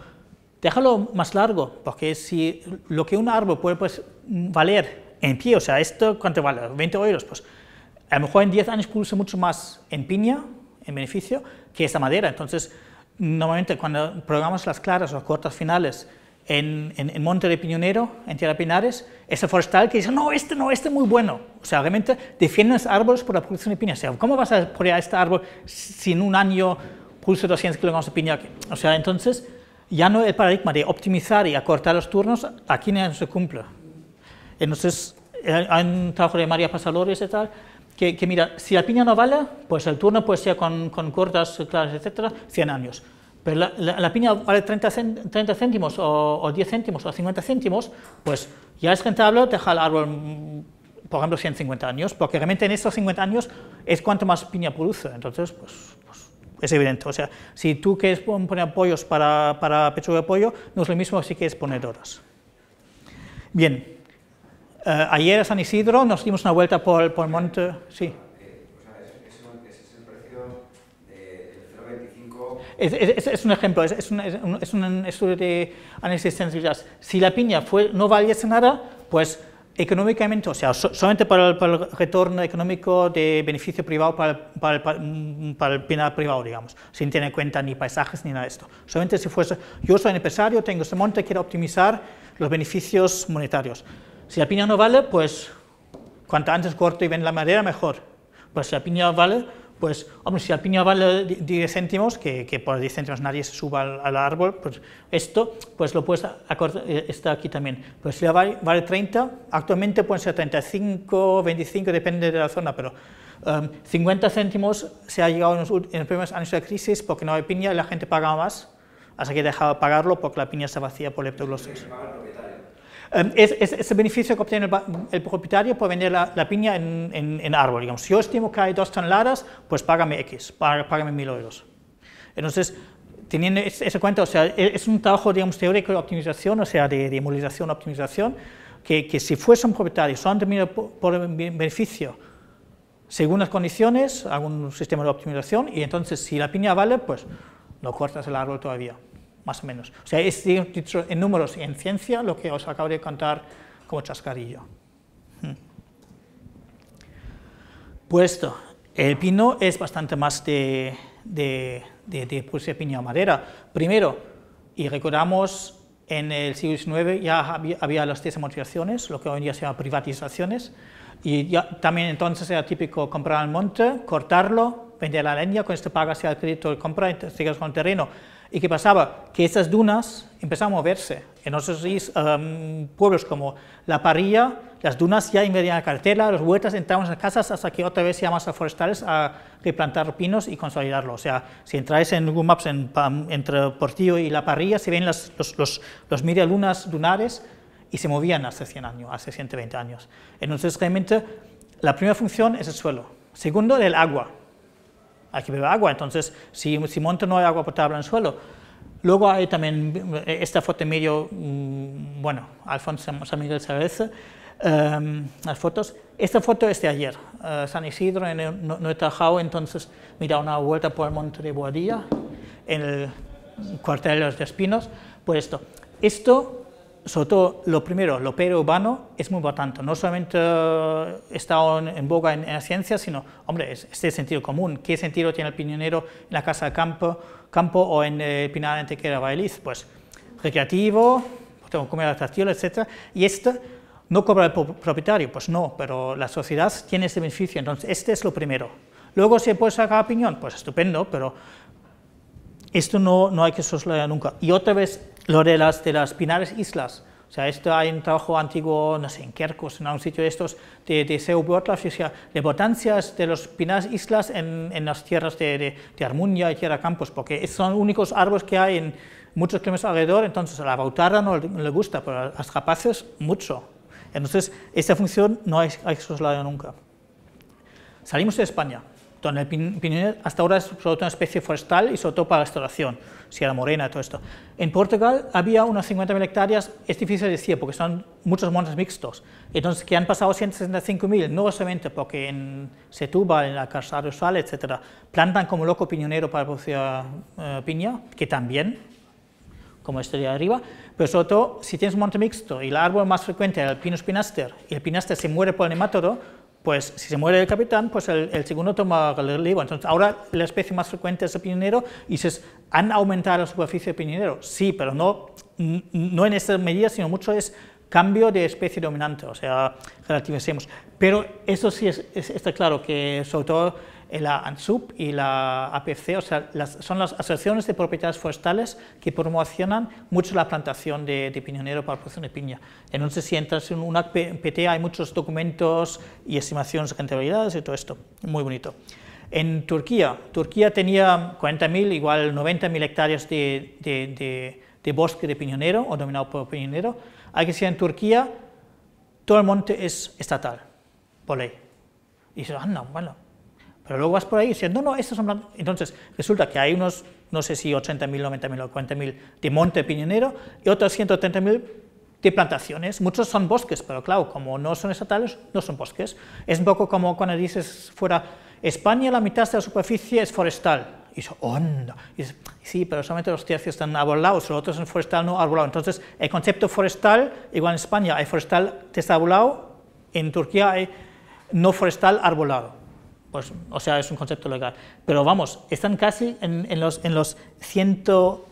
déjalo más largo, porque si lo que un árbol puede pues, valer en pie, o sea, esto cuánto vale, 20 euros, pues a lo mejor en 10 años produce mucho más en piña, en beneficio, que esa madera. Entonces, normalmente cuando programamos las claras o cortas finales, en, en, Monte de Piñonero, en Tierra Pinares, ese forestal que dice, no, este no, este es muy bueno. O sea, realmente defienden los árboles por la producción de piña. O sea, ¿cómo vas a poner este árbol sin un año produce 200 kilogramos de piña? O sea, entonces ya no el paradigma de optimizar y acortar los turnos, aquí no se cumple. Entonces, eh, hay un trabajo de María Pasalores y tal, que, que, mira, si la piña no vale, pues el turno puede ser con, con cortas, claras, etcétera, 100 años pero la, piña vale 30, céntimos o, 10 céntimos o 50 céntimos, pues ya es rentable dejar el árbol, mm, por ejemplo, 150 años, porque realmente en estos 50 años es cuanto más piña produce, entonces, pues, pues es evidente. O sea, si tú quieres poner pollos para, para de pollo, no es lo mismo si quieres poner doras. Bien, eh, ayer a San Isidro nos dimos una vuelta por, por monte, sí. es, un ejemplo, es, un, estudio de análisis sensibilidad. Si la piña fue, no valiese nada, pues económicamente, o sea, solamente para el, retorno económico de beneficio privado para, el pinar mm, privado, digamos, sin tener en cuenta ni paisajes ni nada de esto. Solamente si fuese, yo soy empresario, tengo este monte, quiero optimizar los beneficios monetarios. Si la piña no vale, pues cuanto antes corto y ven la madera, mejor. Pues si la piña vale, pues, hombre, si la piña vale 10 céntimos, que, por 10 céntimos nadie se suba al, árbol, pues esto, pues lo puedes acortar, eh, está aquí también. Pues si la vale, vale 30, actualmente pueden ser 35, 25, depende de la zona, pero 50 em, céntimos se ha llegado en los, primeros años de crisis porque no hay piña y la gente pagaba más, hasta que dejaba pagarlo porque la piña se vacía por leptoglosis. Em, es, es, ese beneficio que obtiene el, propietario por vender la, piña en, árbol. Digamos, si yo estimo que hay dos toneladas, pues págame X, págame mil euros. Entonces, teniendo ese cuenta, o sea, e, es un trabajo, digamos, teórico de optimización, o sea, de, de modelización, optimización, que, si fuese un propietario son han por, por beneficio, según las condiciones, algún sistema de optimización, y entonces si la piña vale, pues no cortas el árbol todavía más o menos. O sea, es en números y en ciencia lo que os acabo de contar como chascarillo. Hmm. Puesto, pues el pino es bastante más de, de, de, de, pues, piña madera. Primero, y recordamos, en el siglo XIX ya había, las las desamortizaciones, lo que hoy en día se llama privatizaciones, y ya, también entonces era típico comprar el monte, cortarlo, vender la leña, con esto pagas el crédito de compra, te con el terreno. ¿Y qué pasaba? Que esas dunas empezaron a moverse. En otros em, pueblos como La Parrilla, las dunas ya invadían la carretera, las huertas entramos en las casas hasta que otra vez llamamos a forestales a replantar pinos y consolidarlo. O sea, si entráis en Google Maps entre Portillo y La Parrilla, se ven las, los, los, medialunas dunares y se movían hace 100 años, hace 120 años. Entonces, realmente, la primera función es el suelo. Segundo, el agua. Aquí que beber agua, entonces si, si no hay agua potable en el suelo. Luego hay también eh, esta foto medio, mm, bueno, Alfonso San Miguel Sáez, em, las fotos. Esta foto es de ayer, eh, San Isidro, en no, entonces mira una vuelta por el monte de Boadilla, en el cuartel de los Espinos, por pues esto. Esto sobre todo, lo primero, lo peri-urbano, es muy importante. No solamente eh, está en, boga en, la ciencia, sino, hombre, es, este sentido común. ¿Qué sentido tiene el piñonero en la casa de campo, campo o en el eh, Pinar Antequera bailiz Pues recreativo, pues, tengo comida atractiva, etc. Y esto no cobra el propietario, pues no, pero la sociedad tiene ese beneficio. Entonces, este es lo primero. Luego, si puede sacar piñón, pues estupendo, pero esto no, no hay que soslayar nunca. Y otra vez, lo de las, de las pinares islas. O sea, esto hay un trabajo antiguo, no sé, en Kerkos, en algún sitio de estos, de, de Seu la importancia de los pinares islas en, en las tierras de, de, Armuña y Tierra Campos, porque son únicos árboles que hay en muchos climas alrededor, entonces a la bautarra no le, gusta, pero a las capaces mucho. Entonces, esta función no hay, hay nunca. Salimos de España, el hasta ahora es sobre una especie forestal y sobre todo para restauración, si la Morena, y todo esto. En Portugal había unas 50.000 hectáreas, es difícil decir porque son muchos montes mixtos, entonces que han pasado 165.000, no solamente porque en Setúbal, en la casa usual, etc., plantan como loco piñonero para producir eh, piña, que también, como este de arriba, pero sobre todo si tienes un monte mixto y el árbol más frecuente es el pinus pinaster, y el pinaster se muere por el nematodo, pues si se muere el capitán, pues el, segundo toma el relevo. Entonces, ahora la especie más frecuente es el piñonero y se ¿han aumentado la superficie de piñonero? Sí, pero no, no en estas medida, sino mucho es cambio de especie dominante, o sea, relativicemos. Pero eso sí está claro que sobre todo la ANSUP y la APC, o sea, son las asociaciones de propiedades forestales que promocionan mucho la plantación de, de piñonero para producción de piña. Entonces, si entras en una APT hay muchos documentos y estimaciones de rentabilidades y todo esto, muy bonito. En Turquía, Turquía tenía 40.000, igual 90.000 hectáreas de, de, bosque de piñonero o dominado por piñonero. Hay que decir, en Turquía todo el monte es estatal, por ley. Y dices, anda, bueno, pero luego vas por ahí diciendo, no, no, estos son Entonces, resulta que hay unos, no sé si 80.000, 90.000 o 40.000 de monte piñonero y otros 130.000 de plantaciones. Muchos son bosques, pero claro, como no son estatales, no son bosques. Es un poco como cuando dices fuera, España la mitad de la superficie es forestal. Y eso, onda. Y sí, pero solamente los tercios están arbolados, los otros son forestal no arbolado. Entonces, el concepto forestal, igual en España hay forestal desarbolado, en Turquía hay no forestal arbolado pues, o sea, es un concepto legal. Pero vamos, están casi en, los, en los ciento,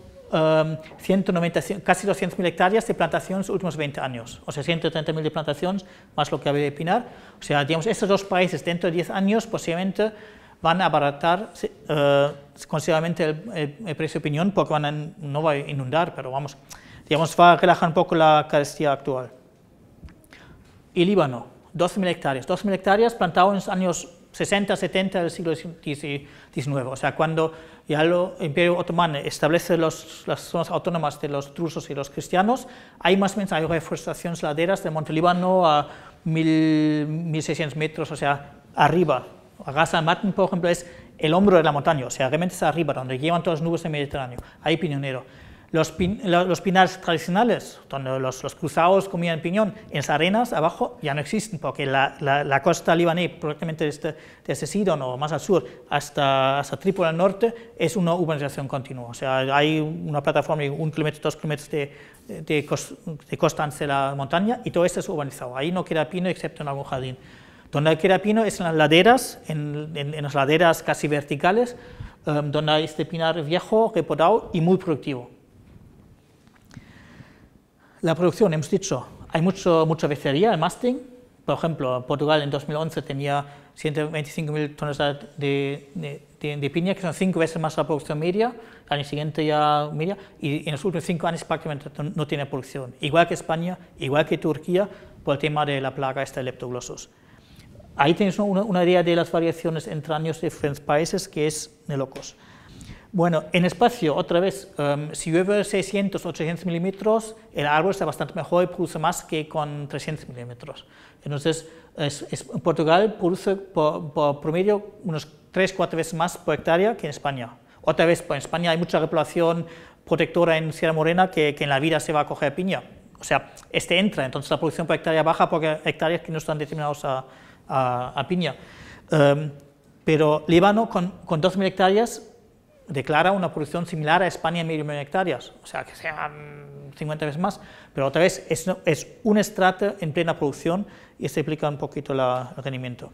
190, em, casi 200.000 hectáreas de plantaciones últimos 20 años, o sea, 130.000 de plantaciones, más lo que había de pinar. O sea, digamos, estos dos países dentro de 10 años posiblemente van a abaratar eh, considerablemente el, precio de piñón porque van no va a inundar, pero vamos, digamos, va a relajar un poco la carestía actual. Y Líbano, 12.000 hectáreas. 12.000 hectáreas plantadas en los años 60, 70 del siglo XIX, o sea, cuando ya el Imperio Otomano establece las zonas autónomas de los drusos y los cristianos, hay más o menos hay reforestaciones laderas de Montelíbano a 1600 metros, o sea, arriba. Gaza Martin, por ejemplo, es el hombro de la montaña, o sea, realmente es arriba, donde llevan todas las nubes del Mediterráneo, Hay pionero. Los, los, pinares tradicionales, donde los, cruzados comían piñón, en las arenas abajo ya no existen, porque la, costa libanés, prácticamente desde, desde este Sidon o más al sur hasta, hasta Trípoli al norte, es una urbanización continua. O sea, hay una plataforma de un kilómetro, dos kilómetros de, costa, de hacia la montaña y todo esto es urbanizado. Ahí no queda pino excepto en algún jardín. Donde queda pino es en las laderas, en, las laderas casi verticales, em, donde hay este pinar viejo, repodado y muy productivo. La producción, hemos dicho, hay mucho, mucha becería, el masting, por ejemplo, Portugal en 2011 tenía 125.000 toneladas de, de, piña, que son cinco veces más la producción media, al año siguiente ya media, y en los últimos cinco años prácticamente no tiene producción. Igual que España, igual que Turquía, por el tema de la plaga esta de leptoglosos. Ahí tenéis una, una idea de las variaciones entre años de diferentes países que es de locos. Bueno, en espacio, otra vez, em, si llueve 600, 800 milímetros, el árbol está bastante mejor y produce más que con 300 milímetros. Entonces, es, Portugal produce por, promedio unos 3, 4 veces más por hectárea que en España. Otra vez, pues, en España hay mucha repoblación protectora en Sierra Morena que, en la vida se va a coger piña. O sea, este entra, entonces la producción por hectárea baja porque hectáreas que no están determinadas a, piña. Em, pero Líbano, con, con 2.000 hectáreas, declara una producción similar a España, en medio millón de hectáreas, o sea, que sean mm, 50 veces más, pero otra vez es, es un estrato en plena producción y se implica un poquito el rendimiento.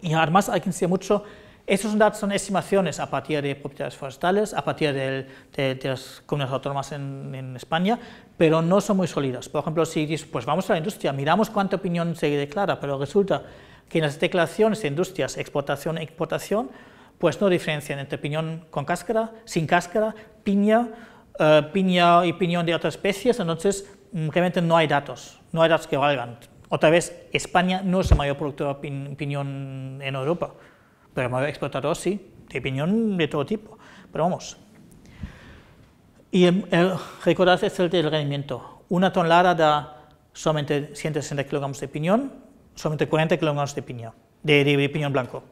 Y además hay que insistir mucho, estos datos son estimaciones a partir de propiedades forestales, a partir de, las comunidades autónomas en, España, pero no son muy sólidas. Por ejemplo, si dices, pues vamos a la industria, miramos cuánta opinión se declara, pero resulta que en las declaraciones de industrias, exportación, exportación, pues no diferencian entre piñón con cáscara, sin cáscara, piña, eh, piña y piñón de otras especies, entonces mm, realmente no hay datos, no hay datos que valgan. Otra vez, España no es el mayor productor de piñón en Europa, pero el mayor exportador sí, de piñón de todo tipo, pero vamos. Y em, el, el, el del rendimiento, una tonelada da solamente 160 kilogramos de piñón, solamente 40 kilogramos de piña, de piñón blanco.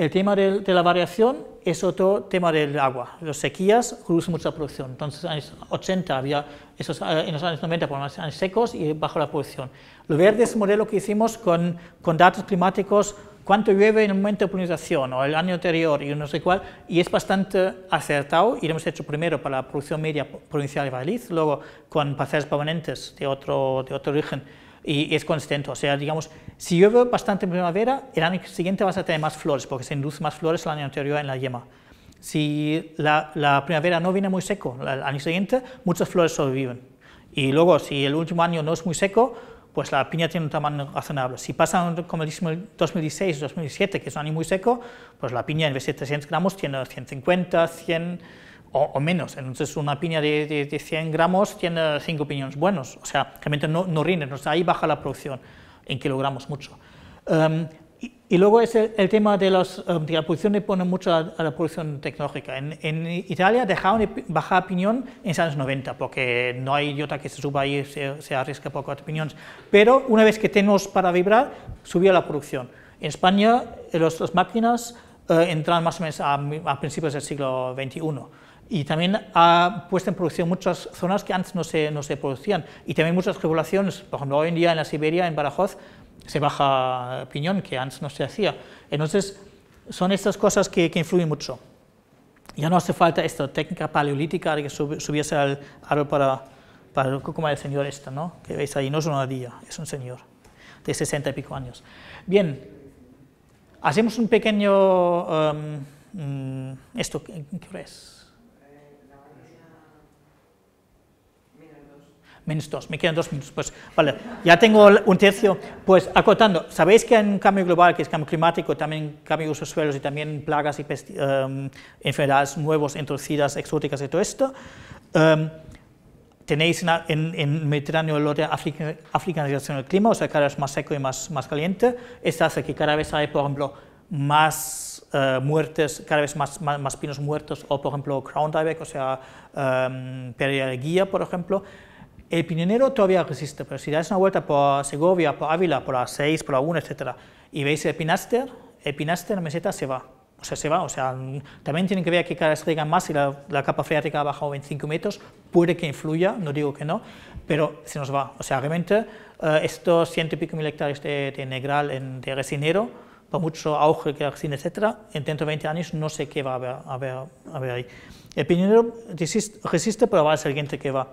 El tema de, la variación es otro tema del agua. Las sequías reducen mucha producción. Entonces, en los años 80 había, esos, eh, en los años 90 por secos y bajo la producción. Lo verde es un modelo que hicimos con, datos climáticos cuánto llueve en el momento de polinización o el año anterior y no sé cuál, y es bastante acertado, y lo hemos hecho primero para la producción media provincial de valiz, luego con parcelas permanentes de otro, de otro origen y es consistente, O sea, digamos, si llueve bastante en primavera, el año siguiente vas a tener más flores, porque se inducen más flores el año anterior en la yema. Si la, primavera no viene muy seco, el año siguiente muchas flores sobreviven. Y luego, si el último año no es muy seco, pues la piña tiene un tamaño razonable. Si pasa como el 2016 2017, que es un año muy seco, pues la piña en vez de 300 gramos tiene 150, 100 o, menos. Entonces, una piña de, 100 gramos tiene 5 piñones buenos. O sea, realmente no, no rinde. ahí baja la producción en kilogramos mucho. Em, y, luego es el, tema de, los, em, la producción, le pone mucho a, la producción tecnológica. En, Italia dejaron de bajar piñón en los años 90, porque no hay idiota que se suba ahí y se, arriesga por cuatro piñones. Pero una vez que tenemos para vibrar, subió la producción. En España, eh, las máquinas entraron eh, entran más o menos a, a principios del siglo XXI y también ha puesto en producción muchas zonas que antes no se, no se producían y también muchas regulaciones. por ejemplo, hoy en día en la Siberia, en Badajoz, se baja piñón, que antes no se hacía. Entonces, son estas cosas que, que influyen mucho. Ya no hace falta esta técnica paleolítica de que subiese al árbol para, para como el señor este, ¿no? que veis ahí, no es una día, es un señor de 60 y pico años. Bien, hacemos un pequeño... Um, mm, esto, ¿qué es? menos dos, me quedan dos minutos, pues vale, ya tengo un tercio, pues acotando, sabéis que en cambio global, que es cambio climático, también cambio de usos suelos y también plagas y em, enfermedades nuevas, introducidas, exóticas y todo esto, em, tenéis en, en, Mediterráneo el África, africanización del clima, o sea, cada vez más seco y más, más caliente, esto hace que cada vez hay, por ejemplo, más eh, muertes, cada vez más, más, pinos muertos, o por ejemplo, crown dieback, o sea, em, pérdida de guía, por ejemplo, el piñonero todavía resiste, pero si dais una vuelta por Segovia, por Ávila, por la 6, por la 1, etc., y veis el Pinaster, el Pinaster en meseta se va. O sea, se va, o sea, también tienen que ver que cada vez caigan más y la, capa freática ha bajado 25 metros, puede que influya, no digo que no, pero se nos va. O sea, realmente eh, estos ciento y pico mil hectáreas de, de negral, en, de resinero, por mucho auge que resina, etcétera, en dentro de 20 años no sé qué va a haber, ahí. El piñonero resiste, resiste, pero va ser siguiente que va.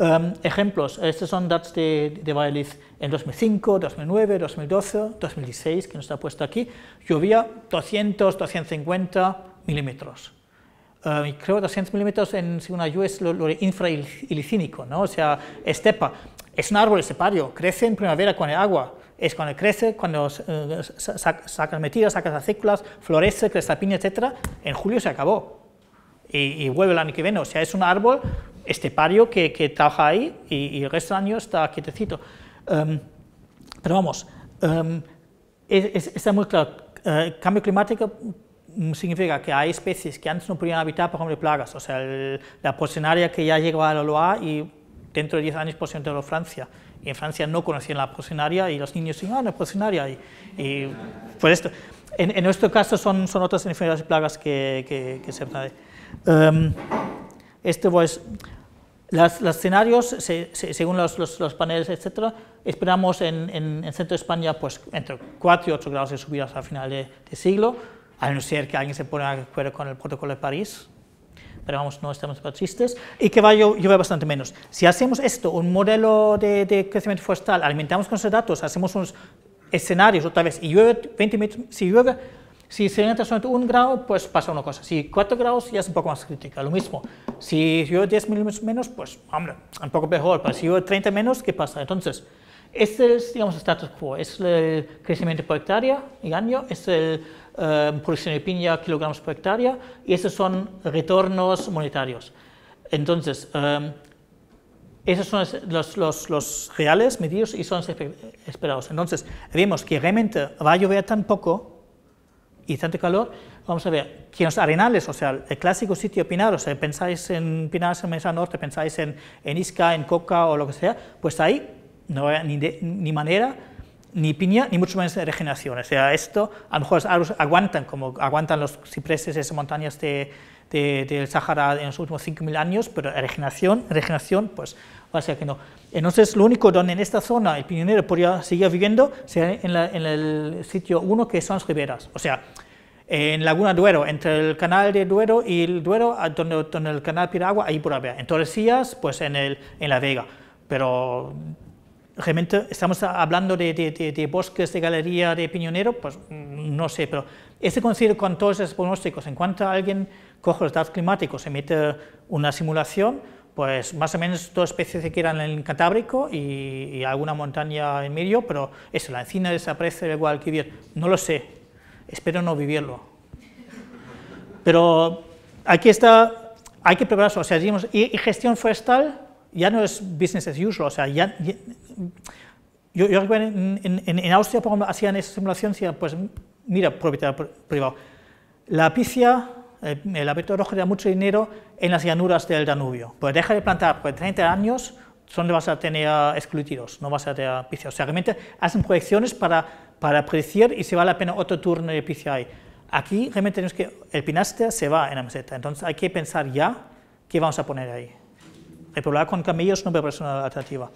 Em, ejemplos, estos son datos de, de en 2005, 2009, 2012, 2016, que nos está puesto aquí, llovía 200, 250 milímetros. creo em, y creo 200 milímetros en una lluvia es lo, lo infrailicínico, ¿no? o sea, estepa. Es un árbol estepario, crece en primavera con el agua, es cuando crece, cuando eh, sacas metidas, sacas acículas, florece, crece la piña, etc. En julio se acabó, y, vuelve el año que viene. O sea, es un árbol estepario que, que trabaja ahí y, el resto del año está quietecito. Em, pero vamos, um, es, es, está muy claro, eh, cambio climático mm, significa que hay especies que antes no podían habitar, por ejemplo, plagas, o sea, la porcionaria que ya llegó a la LOA y dentro de 10 años por pues, de la Francia, y en Francia no conocían la porcionaria, y los niños decían, ah, no, porcinaria, y, y pues esto. En, nuestro caso son, son otras enfermedades y plagas que, que, que se Em, este pues, los escenarios, según los, paneles, etc., esperamos en, el Centro de España pues, entre 4 y 8 grados de subida hasta final de, siglo, a no ser que alguien se ponga de acuerdo con el protocolo de París, pero vamos, no estamos para chistes, y que va a llover bastante menos. Si hacemos esto, un modelo de, crecimiento forestal, alimentamos con esos datos, hacemos unos escenarios otra vez, y llueve 20 metros, si llueve si se entra solamente un grado, pues pasa una cosa. Si cuatro grados ya es un poco más crítica, lo mismo. Si yo 10 milímetros menos, pues hombre, un poco mejor. Pero si yo 30 menos, ¿qué pasa? Entonces, este es, digamos, el status quo, es el crecimiento por hectárea y año, es el eh, producción de piña kilogramos por hectárea y esos son retornos monetarios. Entonces, em, esos son los, los, reales medidos y son esperados. Entonces, vemos que realmente va a llover tan poco y tanto calor, vamos a ver, que los arenales, o sea, el clásico sitio Pinar, o sea, pensáis en Pinar, en Mesa Norte, pensáis en, Isca, en Coca o lo que sea, pues ahí no hay ni, manera, ni piña, ni mucho menos regeneración. O sea, esto, a lo mejor aguantan, como aguantan los cipreses, esas montañas de, del Sahara en los últimos 5.000 años, pero regeneración, regeneración, pues o sea que no. Entonces, lo único donde en esta zona el piñonero podría seguir viviendo sería en, el sitio 1, que son las riberas. O sea, en Laguna Duero, entre el canal de Duero y el Duero, donde, el canal piragua ahí por haber. En Torresillas, pues en, el, en La Vega. Pero realmente estamos hablando de, de, bosques de galería de piñonero, pues no sé, pero este coincide con todos esos pronósticos. En cuanto a alguien coge los datos climáticos emite una simulación, pues más o menos dos especies que eran en el Cantábrico y, alguna montaña en medio, pero eso, la encina desaparece que bien, no lo sé, espero no vivirlo. Pero aquí está, hay que prepararse, o sea, digamos, y, gestión forestal ya no es business as usual, o sea, ya, yo, recuerdo en, en, Austria, por hacían esa simulación, decían, pues mira, propiedad privado, la picia eh, el abeto rojo da mucho dinero en las llanuras del Danubio. Pues deja de plantar por 30 años, donde vas a tener excluidos, no vas a tener picios. O sea, realmente hacen proyecciones para, para predecir y si vale la pena otro turno de pci. Aquí realmente tenemos que, el pinaster se va en la meseta, entonces hay que pensar ya qué vamos a poner ahí. problema con camellos no me parece una alternativa.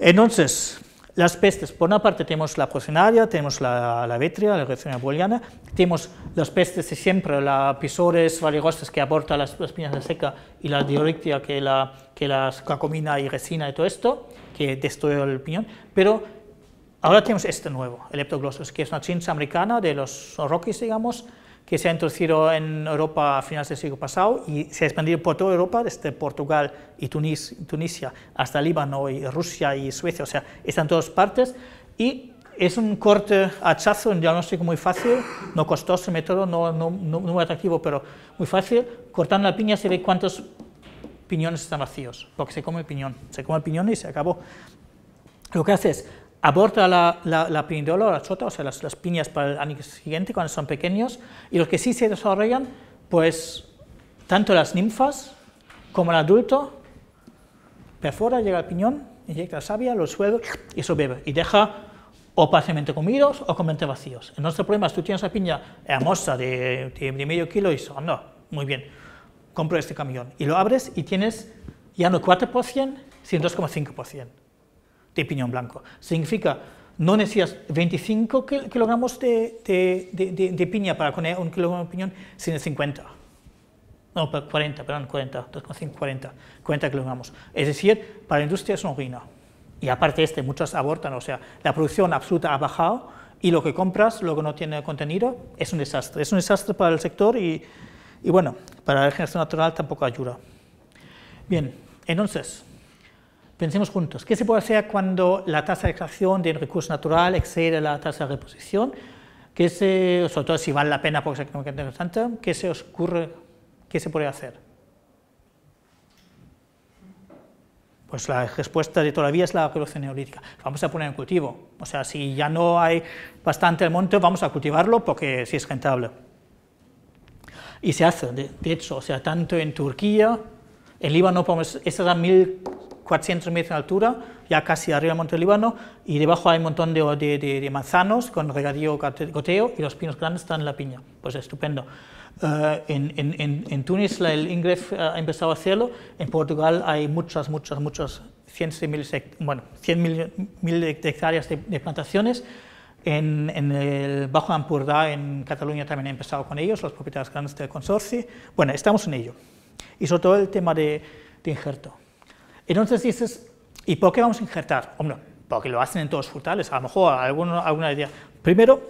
Entonces, las pestes, por una parte tenemos la procenaria, tenemos la, la vetria, la reacción tenemos las pestes de siempre, la pisores valigostas que aporta las, piñas de seca y la diorictia que la que las cacomina y resina y todo esto, que destruye el piñón, pero ahora tenemos este nuevo, el heptoglossus, que es una chincha americana de los Rockies, digamos, que se ha introducido en Europa a finales del siglo pasado y se ha expandido por toda Europa, desde Portugal y Tunis, Tunisia hasta Líbano y Rusia y Suecia, o sea, está en todas partes y es un corte hachazo, un diagnóstico muy fácil, no costoso, método no, no, muy atractivo, pero muy fácil. Cortando la piña se ve cuántos piñones están vacíos, porque se come piñón, se come piñón y se acabó. Lo que hace es aborta la, la, la pindola o la chota, o sea, las, piñas para el año siguiente cuando son pequeños, y los que sí se desarrollan, pues tanto las ninfas como el adulto perfora, llega al piñón, inyecta savia, lo suelve y eso bebe, y deja o parcialmente comidos o completamente vacíos. En nuestro problema es tú tienes la piña hermosa de, de, medio kilo y eso, no, muy bien, compro este camión, y lo abres y tienes ya no 4%, sino 2,5% de piñón blanco. Significa, no necesitas 25 kilogramos de, piña para poner un kilogramo de piñón, sino 50. No, 40, perdón, 40, 2,5, 40, 40 kilogramos. Es decir, para la industria es una ruina. Y aparte este, muchas abortan, o sea, la producción absoluta ha bajado y lo que compras, luego no tiene contenido, es un desastre. Es un desastre para el sector y, bueno, para la generación natural tampoco ayuda. Bien, entonces, Pensemos juntos, ¿qué se puede hacer cuando la tasa de extracción de un recurso natural excede la tasa de reposición? ¿Qué se, sobre todo si vale la pena porque es interesante, ¿qué se os ocurre, qué se puede hacer? Pues la respuesta de todavía es la revolución neolítica. Vamos a poner en cultivo. O sea, si ya no hay bastante el monte, vamos a cultivarlo porque sí es rentable. Y se hace, de, hecho, o sea, tanto en Turquía, en Líbano, esas mil 400 metros de altura, ya casi arriba del Monte Líbano, y debajo hay un montón de, manzanos con regadío goteo y los pinos grandes están en la piña. Pues estupendo. Eh, en, en, Túnez el INGREF ha empezado a hacerlo, en Portugal hay muchas, muchas, muchas, cientos bueno, mil, hectáreas de, plantaciones. En, el Bajo Ampurdá, en Cataluña, también he empezado con ellos, los propietarios grandes del consorcio. Bueno, estamos en ello. Y sobre todo el tema de, de injerto. Entonces dices, ¿y por qué vamos a injertar? Hombre, porque lo hacen en todos los frutales, a lo mejor alguna, alguna idea. Primero,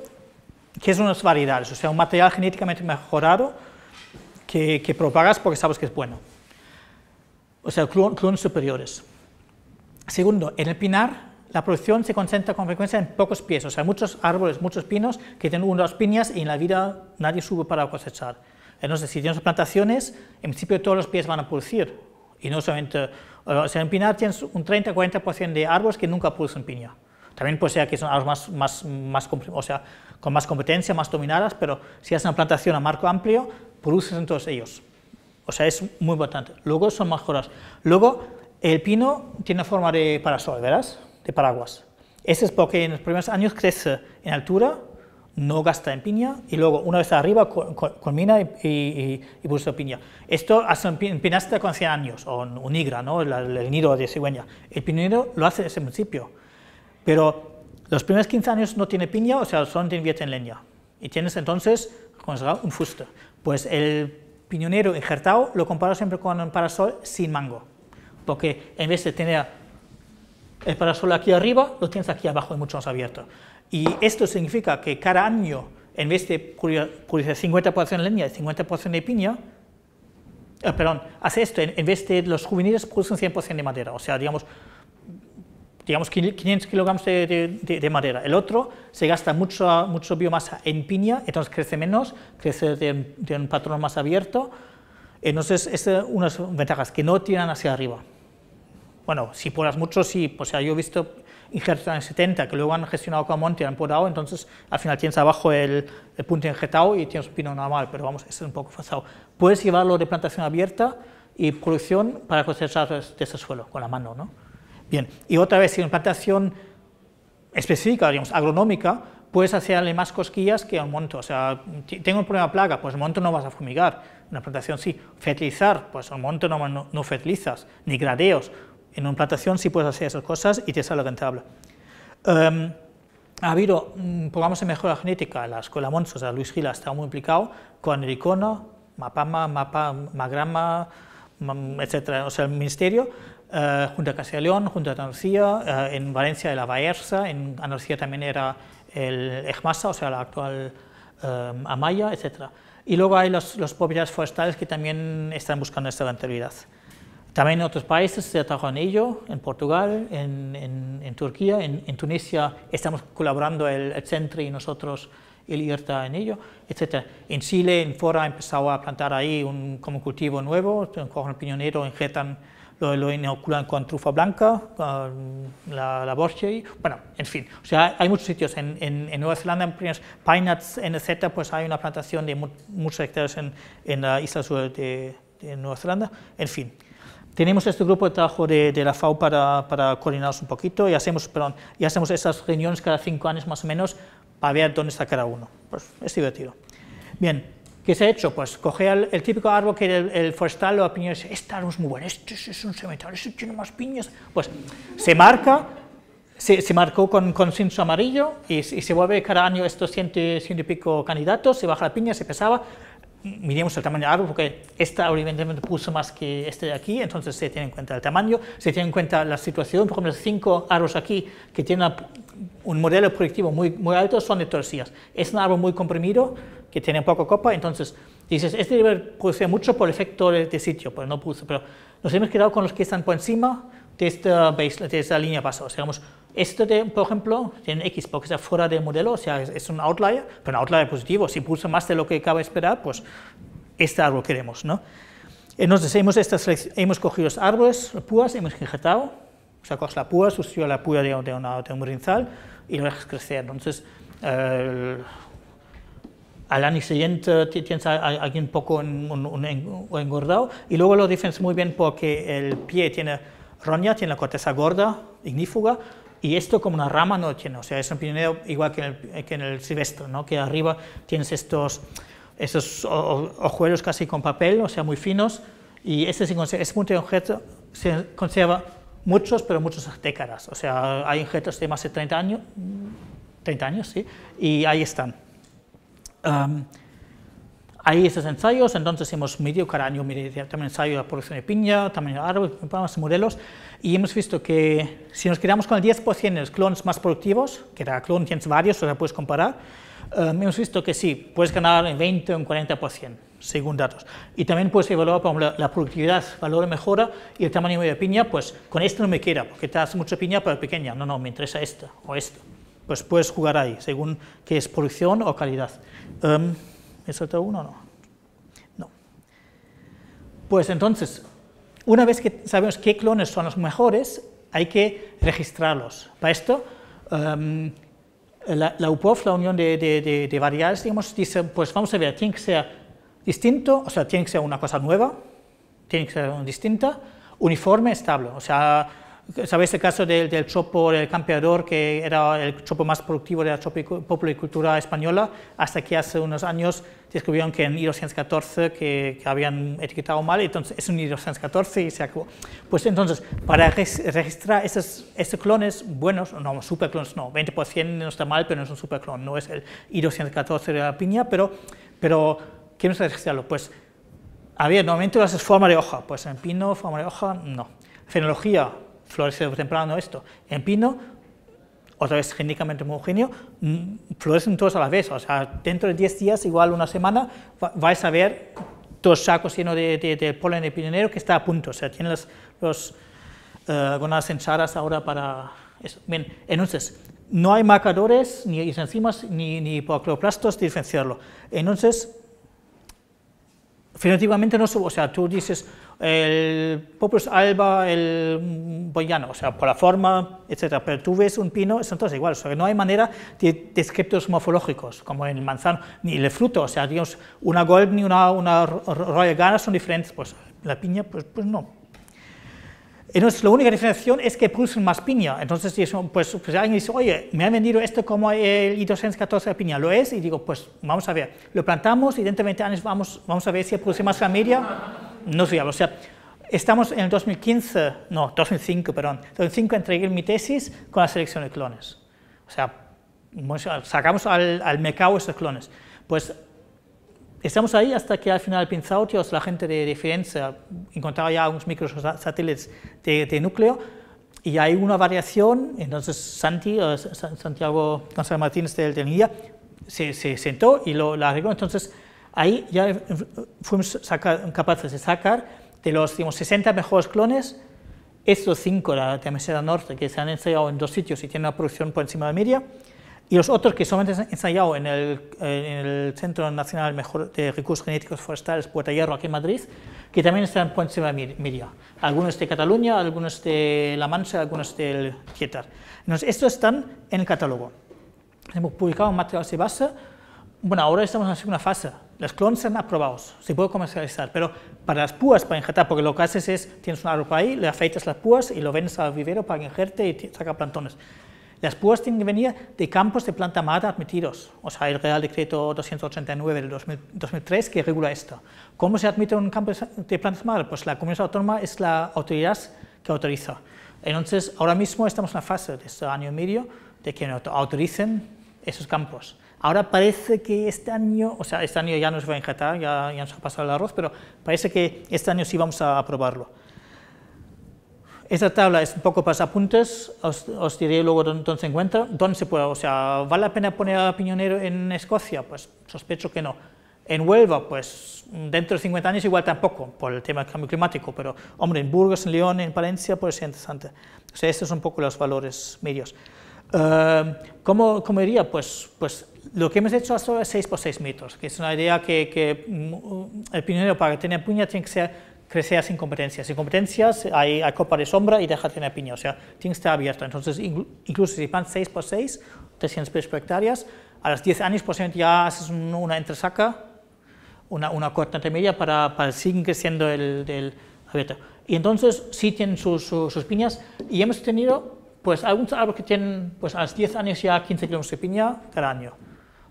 que son unas variedades, o sea, un material genéticamente mejorado que, que propagas porque sabes que es bueno. O sea, clones superiores. Segundo, en el pinar la producción se concentra con frecuencia en pocos pies, o sea, muchos árboles, muchos pinos que tienen unas piñas y en la vida nadie sube para cosechar. Entonces, si tienes plantaciones, en principio todos los pies van a producir, y no solamente o sea, en pinar tienes un 30-40% de árboles que nunca producen piña. También puede ser que son árboles más, más, más, o sea, con más competencia, más dominadas, pero si haces una plantación a marco amplio, produces en todos ellos. O sea, es muy importante. Luego son mejoras. Luego, el pino tiene forma de parasol, ¿verdad? De paraguas. Ese es porque en los primeros años crece en altura no gasta en piña y luego una vez arriba culmina y, y, puso piña. Esto hace un pinasta con 100 años, o un higra, el, nido de cigüeña. El piñonero lo hace desde ese principio, pero los primeros 15 años no tiene piña, o sea, solo te invierte en leña. Y tienes entonces un fuste. Pues el piñonero injertado lo comparo siempre con un parasol sin mango, porque en vez de tener el parasol aquí arriba, lo tienes aquí abajo y mucho más abierto. Y esto significa que cada año, en vez de cultivar 50% de leña y 50% de piña, eh, perdón, hace esto, en, vez de los juveniles producen 100% de madera, o sea, digamos, digamos 500 kilogramos de, madera. El otro se gasta mucho, mucho biomasa en piña, entonces crece menos, crece de, un patrón más abierto. Entonces, es unas ventajas que no tiran hacia arriba. Bueno, si puedas mucho, sí, o pues sea, yo he visto injerto en 70, que luego han gestionado monte y han podado, entonces al final tienes abajo el, punto injetado y tienes un pino normal, pero vamos, es un poco forzado. Puedes llevarlo de plantación abierta y producción para cosechar de ese suelo con la mano, ¿no? Bien, y otra vez, si en plantación específica, digamos, agronómica, puedes hacerle más cosquillas que a un monto. O sea, tengo un problema de plaga, pues el monto no vas a fumigar, en plantación sí. Fertilizar, pues al monto no, no, no fertilizas, ni gradeos. En una plantación sí puedes hacer esas cosas y te sale rentable. Em, ha habido mm, pongamos en de mejora genética, la Escuela Monzos, o sea, Luis Gila está muy implicado con el icono, Mapama, Mapa, Magrama, mm, etcétera, o sea, el Ministerio, eh, junto a Castilla León, junto a Andalucía, eh, en Valencia de la Baersa, en Andalucía también era el Ejmasa, o sea, la actual eh, Amaya, etcétera. Y luego hay los los propiedades forestales que también están buscando esta rentabilidad. También en otros países se trabaja en ello, en Portugal, en, Turquía, en, Tunisia estamos colaborando el, centre centro y nosotros el IRTA en ello, etc. En Chile, en Fora, empezado a plantar ahí un, como cultivo nuevo, cogen el piñonero, injetan, lo, lo inoculan con trufa blanca, con la, la y bueno, en fin, o sea, hay muchos sitios, en, Nueva Zelanda, en primeros Pine Nuts, etc., pues hay una plantación de muchos hectáreas en, la isla sur de, de Nueva Zelanda, en fin tenemos este grupo de trabajo de, la FAO para, coordinarnos un poquito y hacemos, perdón, y hacemos esas reuniones cada cinco años más o menos para ver dónde está cada uno. Pues es divertido. Bien, ¿qué se ha hecho? Pues coger el, típico árbol que el, el forestal o la piña dice, este árbol es muy bueno, este, es un cementerio, este tiene más piñas. Pues se marca, se, marcó con, con amarillo y, y, se vuelve cada año estos ciento, ciento y pico candidatos, se baja la piña, se pesaba, miremos el tamaño del árbol, porque esta evidentemente puso más que este de aquí, entonces se tiene en cuenta el tamaño, se tiene en cuenta la situación, por ejemplo, los cinco árboles aquí que tienen un modelo proyectivo muy, muy alto son de torsillas, Es un árbol muy comprimido, que tiene poca copa, entonces dices, este debe producir mucho por efecto de, sitio, pero pues no puso, pero nos hemos quedado con los que están por encima de esta, de esta línea pasada, o digamos, esto, por ejemplo, tiene X porque está fuera del modelo, o sea, es, un outlier, pero un outlier positivo. Si pulsa más de lo que acaba de esperar, pues este árbol queremos. ¿no? Entonces, eh, hemos, hemos cogido los árboles, púas, hemos injetado, o sea, coges la púa, sustituye la púa de, de, un rinzal y lo dejas crecer. Entonces, eh, al año siguiente tienes a alguien un poco engordado y luego lo diferencias muy bien porque el pie tiene roña, tiene la corteza gorda, ignífuga, y esto como una rama no tiene, o sea, es un Pirineo igual que en el, silvestre, ¿no? que arriba tienes estos, estos ojuelos casi con papel, o sea, muy finos, y este, este, punto de objeto se conserva muchos, pero muchos décadas, o sea, hay objetos de más de 30 años, 30 años, sí, y ahí están. hay esos ensayos, entonces hemos medido, cada año medido también ensayo de la producción de piña, también árboles, modelos, y hemos visto que si nos quedamos con el 10% de los clones más productivos, que cada clon tienes varios, o sea, puedes comparar, em, hemos visto que sí, puedes ganar en 20 o en 40%, según datos. Y también puedes evaluar, la productividad, valor de mejora y el tamaño de piña, pues con esto no me queda, porque te das mucha piña pero pequeña, no, no, me interesa esto o esto. Pues puedes jugar ahí, según qué es producción o calidad. es em, ¿Me uno o no? No. Pues entonces, una vez que sabemos qué clones son los mejores, hay que registrarlos. Para esto, em, la, UPOF, la unión de, de, variables, digamos, dice, pues vamos a ver, tiene que ser distinto, o sea, tiene que ser una cosa nueva, tiene que ser distinta, uniforme, estable, o sea, Sabéis el caso del, chopo, el campeador, que era el chopo más productivo de la cultura española, hasta que hace unos años descubrieron que en I-214 que habían etiquetado mal, entonces es un I-214 y se acabó. Pues entonces, para registrar esos clones buenos, no, superclones no, 20% no está mal, pero no es un superclon, no es el I214 de la piña, pero, pero ¿qué nos registrarlo? Pues, a ver, normalmente lo haces forma de hoja, pues en pino, forma de hoja, no. Fenología, florece temprano esto. En pino, otra vez genéticamente homogéneo, mm, florecen todos a la vez, o sea, dentro de 10 días, igual una semana, vais a ver dos sacos llenos de, de, polen de pionero que está a punto, o sea, tiene las los eh, ahora para eso. Bien, entonces, no hay marcadores, ni enzimas, ni, ni de diferenciarlo. Entonces, Definitivamente no o sea, tú dices el Popus alba, el boyano, o sea, por la forma, etcétera, pero tú ves un pino, son entonces igual, o sea, no hay manera de descriptos morfológicos, como en el manzano, ni el fruto, o sea, digamos, una gold ni una, una royal gana son diferentes, pues la piña, pues, pues no, entonces, la única diferenciación es que producen más piña. Entonces, pues, pues, alguien dice, oye, me han vendido esto como el I214 de piña, ¿lo es? Y digo, pues vamos a ver, lo plantamos y dentro de 20 años vamos, vamos a ver si produce más familia. No sé, o sea, estamos en el 2015, no, 2005, perdón, 2005 entregué mi tesis con la selección de clones. O sea, sacamos al, al mercado estos clones. Pues estamos ahí hasta que al final Pinzautios, la gente de, de encontraba ya unos microsatélites de, de, núcleo y hay una variación, entonces Santi, eh, Santiago González Martínez del, del se, sentó y lo, arregló, entonces ahí ya fuimos capaces de sacar de los 60 mejores clones, estos 5 de la Mesera Norte, que se han ensayado en dos sitios y tienen una producción por encima de media, y los otros que solamente han ensayado en el, Centro Nacional Mejor de Recursos Genéticos Forestales Puerta Hierro aquí en Madrid, que también están en Puente la Miria. Algunos de Cataluña, algunos de La Mancha, algunos del Tietar. estos están en el catálogo. Hemos publicado materiales de base. Bueno, ahora estamos en la segunda fase. Los clones han aprobados, se puede comercializar, pero para las púas, para injetar, porque lo que haces es, tienes un árbol ahí, le afeitas las púas y lo vendes al vivero para que injerte y saca plantones. Las púas tienen que venir de campos de planta madre admitidos, o sea, el Real Decreto 289 del 2003 que regula esto. ¿Cómo se admite un campo de planta madre? Pues la comunidad autónoma es la autoridad que autoriza. Entonces, ahora mismo estamos en la fase de este año y medio de que autoricen esos campos. Ahora parece que este año, o sea, este año ya nos va a injetar, ya, ya nos ha pasado el arroz, pero parece que este año sí vamos a aprobarlo. Esa tabla es un poco para apuntes, os, diré luego dónde, se encuentra. ¿Dónde se puede? O sea, ¿vale la pena poner a Piñonero en Escocia? Pues sospecho que no. En Huelva, pues dentro de 50 años igual tampoco, por el tema del cambio climático, pero hombre, en Burgos, en León, en Palencia puede ser interesante. O sea, estos son un poco los valores medios. Em, ¿cómo, ¿Cómo diría? Pues, pues lo que hemos hecho hasta ahora es 6 por 6 metros, que es una idea que, que mm, el piñonero para tener puña tiene que ser crece sin competencias. Sin competencias hay, copa de sombra y deja de tener piña, o sea, tiene que estar abierta. Entonces, incluso si van 6 por 6, 300 pesos por hectáreas, a los 10 años posiblemente ya haces una entresaca, una, una corta intermedia para, para seguir creciendo el, abierto. Y entonces sí tienen sus, sus, piñas y hemos tenido pues algunos árboles que tienen pues a los 10 años ya 15 kilómetros de piña cada año.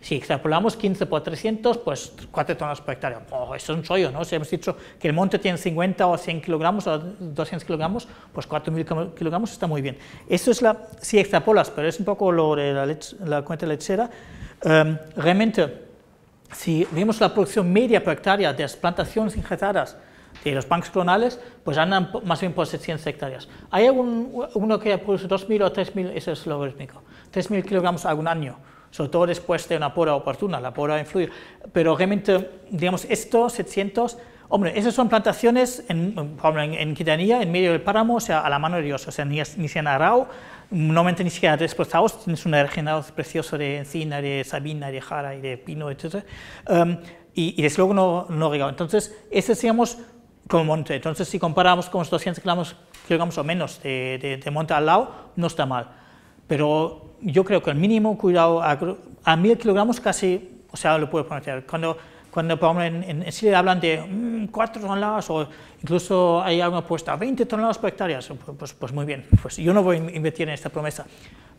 Si extrapolamos 15 por 300, pues 4 toneladas por hectárea. Oh, eso es un chollo, ¿no? Si hemos dicho que el monte tiene 50 o 100 kilogramos o 200 kilogramos, pues 4.000 kilogramos está muy bien. Eso es la, si extrapolas, pero es un poco lo de la, cuenta lechera, em, realmente, si vemos la producción media por hectárea de las plantaciones injertadas, de los bancos clonales, pues andan más bien por 700 hectáreas. Hay algún, uno que produce 2.000 o 3.000, eso es lo logarítmico, 3.000 kilogramos algún año sobre todo después de una pora oportuna, la pora influir, pero realmente, digamos, estos 700, hombre, esas son plantaciones en, en, en en medio del páramo, o sea, a la mano de Dios, o sea, ni, ni se han mente normalmente ni siquiera desplazados, tienes un regenerado precioso de encina, de sabina, de jara y de pino, etc., um, y, y, desde luego no, no regado. Entonces, ese, digamos, como monte. Entonces, si comparamos con los 200 kilómetros, digamos, o menos de, de, de, monte al lado, no está mal. Pero yo creo que el mínimo cuidado a 1000 kilogramos casi, o sea, lo puedo pronunciar. Cuando, cuando por en, en hablan de mm, cuatro 4 toneladas o incluso hay alguna apuesta, 20 toneladas por hectárea, pues, pues, pues, muy bien, pues yo no voy a invertir en esta promesa.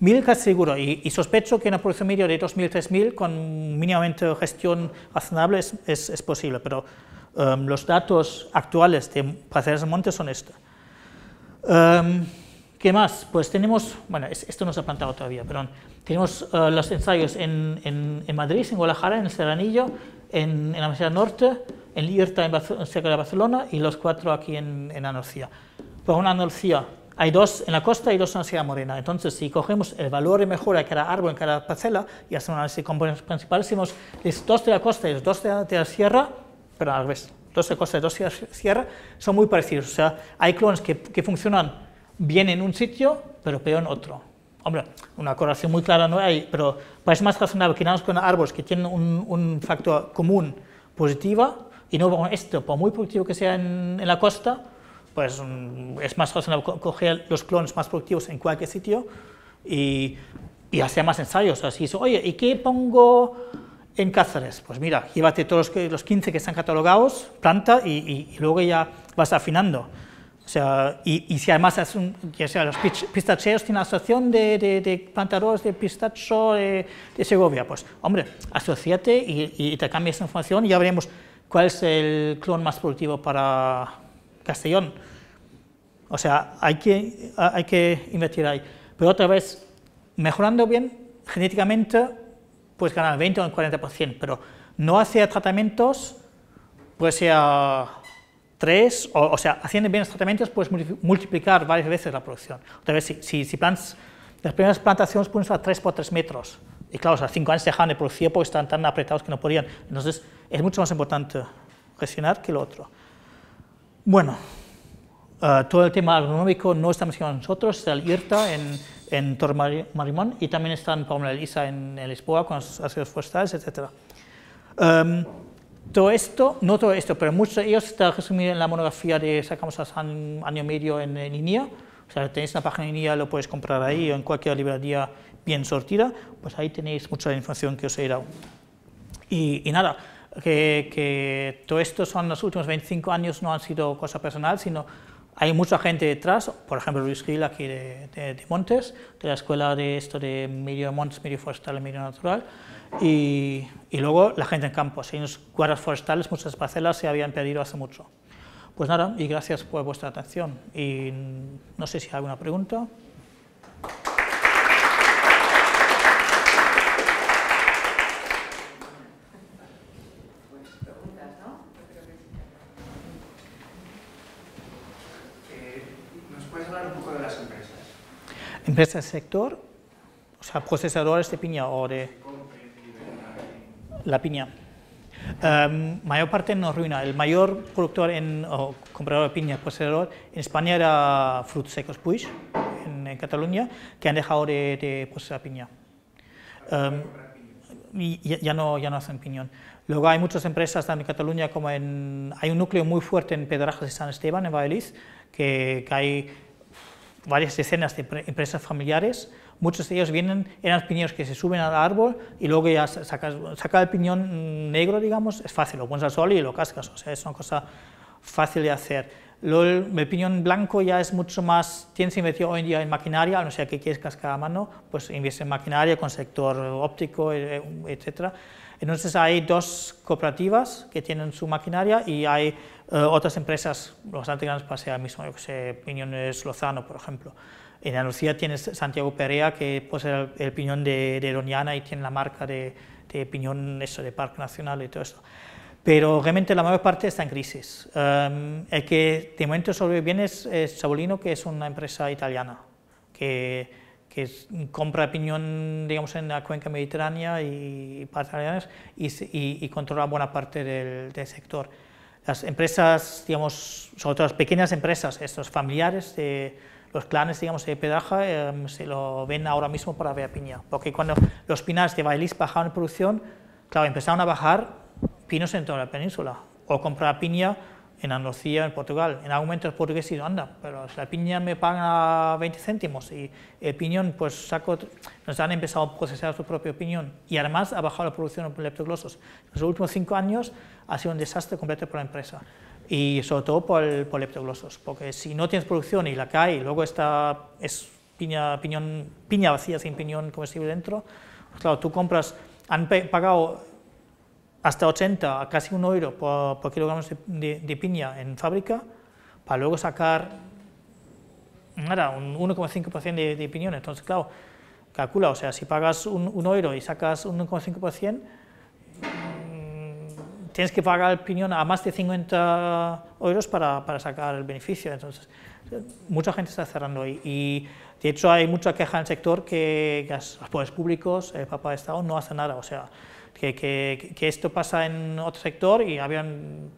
1000 casi seguro, y, sospecho que una producción media de 2000, 3000 con mínimamente gestión razonable es, es, posible, pero em, los datos actuales de placeres del Monte son estos. Em, ¿Qué más? Pues tenemos, bueno, esto no se ha plantado todavía, perdón, tenemos eh, los ensayos en, Madrid, en Guadalajara, en el Serranillo, en, en la Universidad Norte, en en cerca de Barcelona, y los cuatro aquí en, en Andalucía. Pues una Andalucía, hay dos en la costa y dos en la Sierra Morena. Entonces, si cogemos el valor de mejora de cada árbol en cada parcela y hacemos análisis de componentes principales, vemos dos de la costa y dos de la, sierra, perdón, al revés, dos de la costa y dos de la sierra, son muy parecidos. O sea, hay clones que, que funcionan bien en un sitio, pero peor en otro. Hombre, una correlación muy clara no hay, pero parece más razonable que nos con árboles que tienen un, un factor común positiva, y no con esto, por muy productivo que sea en, la costa, pues mm, es más razonable coger los clones más productivos en cualquier sitio y, y hacer más ensayos. Así dice, oye, ¿y qué pongo en Cáceres? Pues mira, llévate todos los, los 15 que están catalogados, planta y, y luego ya vas afinando. O y, si además ya sea los pistacheros tienen la asociación de, de, de plantadores de pistacho de, Segovia, pues hombre, asociate y, y te cambias esa información y ya veremos cuál es el clon más productivo para Castellón. O sea, hay que, hay que invertir ahí. Pero otra vez, mejorando bien genéticamente, pues ganar el 20 o el 40%, pero no hacer tratamientos, pues sea tres, o, sea, haciendo bien los tratamientos puedes multiplicar varias veces la producción. Otra vez, si, si, las primeras plantaciones pueden estar tres por tres metros, y claro, o sea, 5 años se dejaban de producir porque están tan apretados que no podían. Entonces, es mucho más importante gestionar que lo otro. Bueno, eh, todo el tema agronómico no está mencionado nosotros, está el IRTA en, en Marimón y también están en en, El Lisboa con las ácidos forestales, etc todo esto, no todo esto, pero muchos ellos está resumido en la monografía de Sacamos hace un año y medio en, en INIA. O sea, tenéis la página en INIA, lo podéis comprar ahí o en cualquier librería bien sortida, pues ahí tenéis mucha información que os he dado. Y, nada, que, que, todo esto son los últimos 25 años, no han sido cosa personal, sino hay mucha gente detrás, por ejemplo Luis Gil aquí de, de Montes, de la escuela de esto de medio Montes, medio forestal, medio natural, y, luego la gente en campo. en hay unos guardas forestales, muchas parcelas se habían perdido hace mucho. Pues nada, y gracias por vuestra atención. Y no sé si hay alguna pregunta. Eh, ¿Nos hablar un poco de las empresas sector, o sea, procesadores de piña o de la piña. Em, mayor parte no ruina. El mayor productor en, o comprador de piña, poseedor en España era Fruit Secos Puig, en, Cataluña, que han dejado de, de poseer piña. Em, y ya, no, ya no hacen piñón. Luego hay muchas empresas, en Cataluña como en... Hay un núcleo muy fuerte en Pedrajas de San Esteban, en Valladolid, que, que hay varias decenas de empresas familiares Muchos de ellos vienen, eran piñones que se suben al árbol y luego ya sacas, el piñón negro, digamos, es fácil, lo pones al sol y lo cascas, o sea, es una cosa fácil de hacer. el piñón blanco ya es mucho más, tienes que invertir hoy en día en maquinaria, a no ser que quieres cascar a mano, pues invierte en maquinaria con sector óptico, eh, eh, etcétera. Entonces hay dos cooperativas que tienen su maquinaria y hay eh, otras empresas bastante grandes para ser el mismo, yo que sé, Piñones Lozano, por ejemplo. En Andalucía tienes Santiago Perea, que posee el, piñón de, de, y tiene la marca de, piñón eso, de Parque Nacional y todo eso. Pero realmente la mayor parte está en crisis. Em, el que de momento sobrevive es, es Sabolino, que es una empresa italiana, que, compra piñón digamos, en la cuenca mediterránea y, y, y, y controla buena parte del, sector las empresas, digamos, sobre todo las pequeñas empresas, estos familiares de, los clanes, digamos, de Pedaja em, se lo ven ahora mismo para ver piña, porque cuando los pinares de Bailis bajaron en producción, claro, empezaron a bajar pinos en toda la península, o comprar piña en Andalucía, en Portugal. En algún momento el portugués anda, pero la piña me paga 20 céntimos y el piñón, pues saco, nos han empezado a procesar su propio piñón y además ha bajado la producción de leptoglosos. Los últimos cinco años ha sido un desastre completo para la empresa y sobre todo por, el, leptoglosos, porque si no tienes producción y la cae y luego está, es piña, piñón, piña vacía sin piñón comestible dentro, pues claro, tú compras, han pagado hasta 80, casi un euro por, kilogramos de, piña en fábrica, para luego sacar nada, un 1,5% de, de piñón, entonces claro, calcula, o sea, si pagas un, un euro y sacas un 1,5%, tienes que pagar el piñón a más de 50 euros para, para sacar el beneficio. Entonces, mucha gente está cerrando y, y de hecho hay mucha queja en el sector que, los poderes públicos, el Papa de Estado, no hace nada. O sea, que, que, esto pasa en otro sector y habían...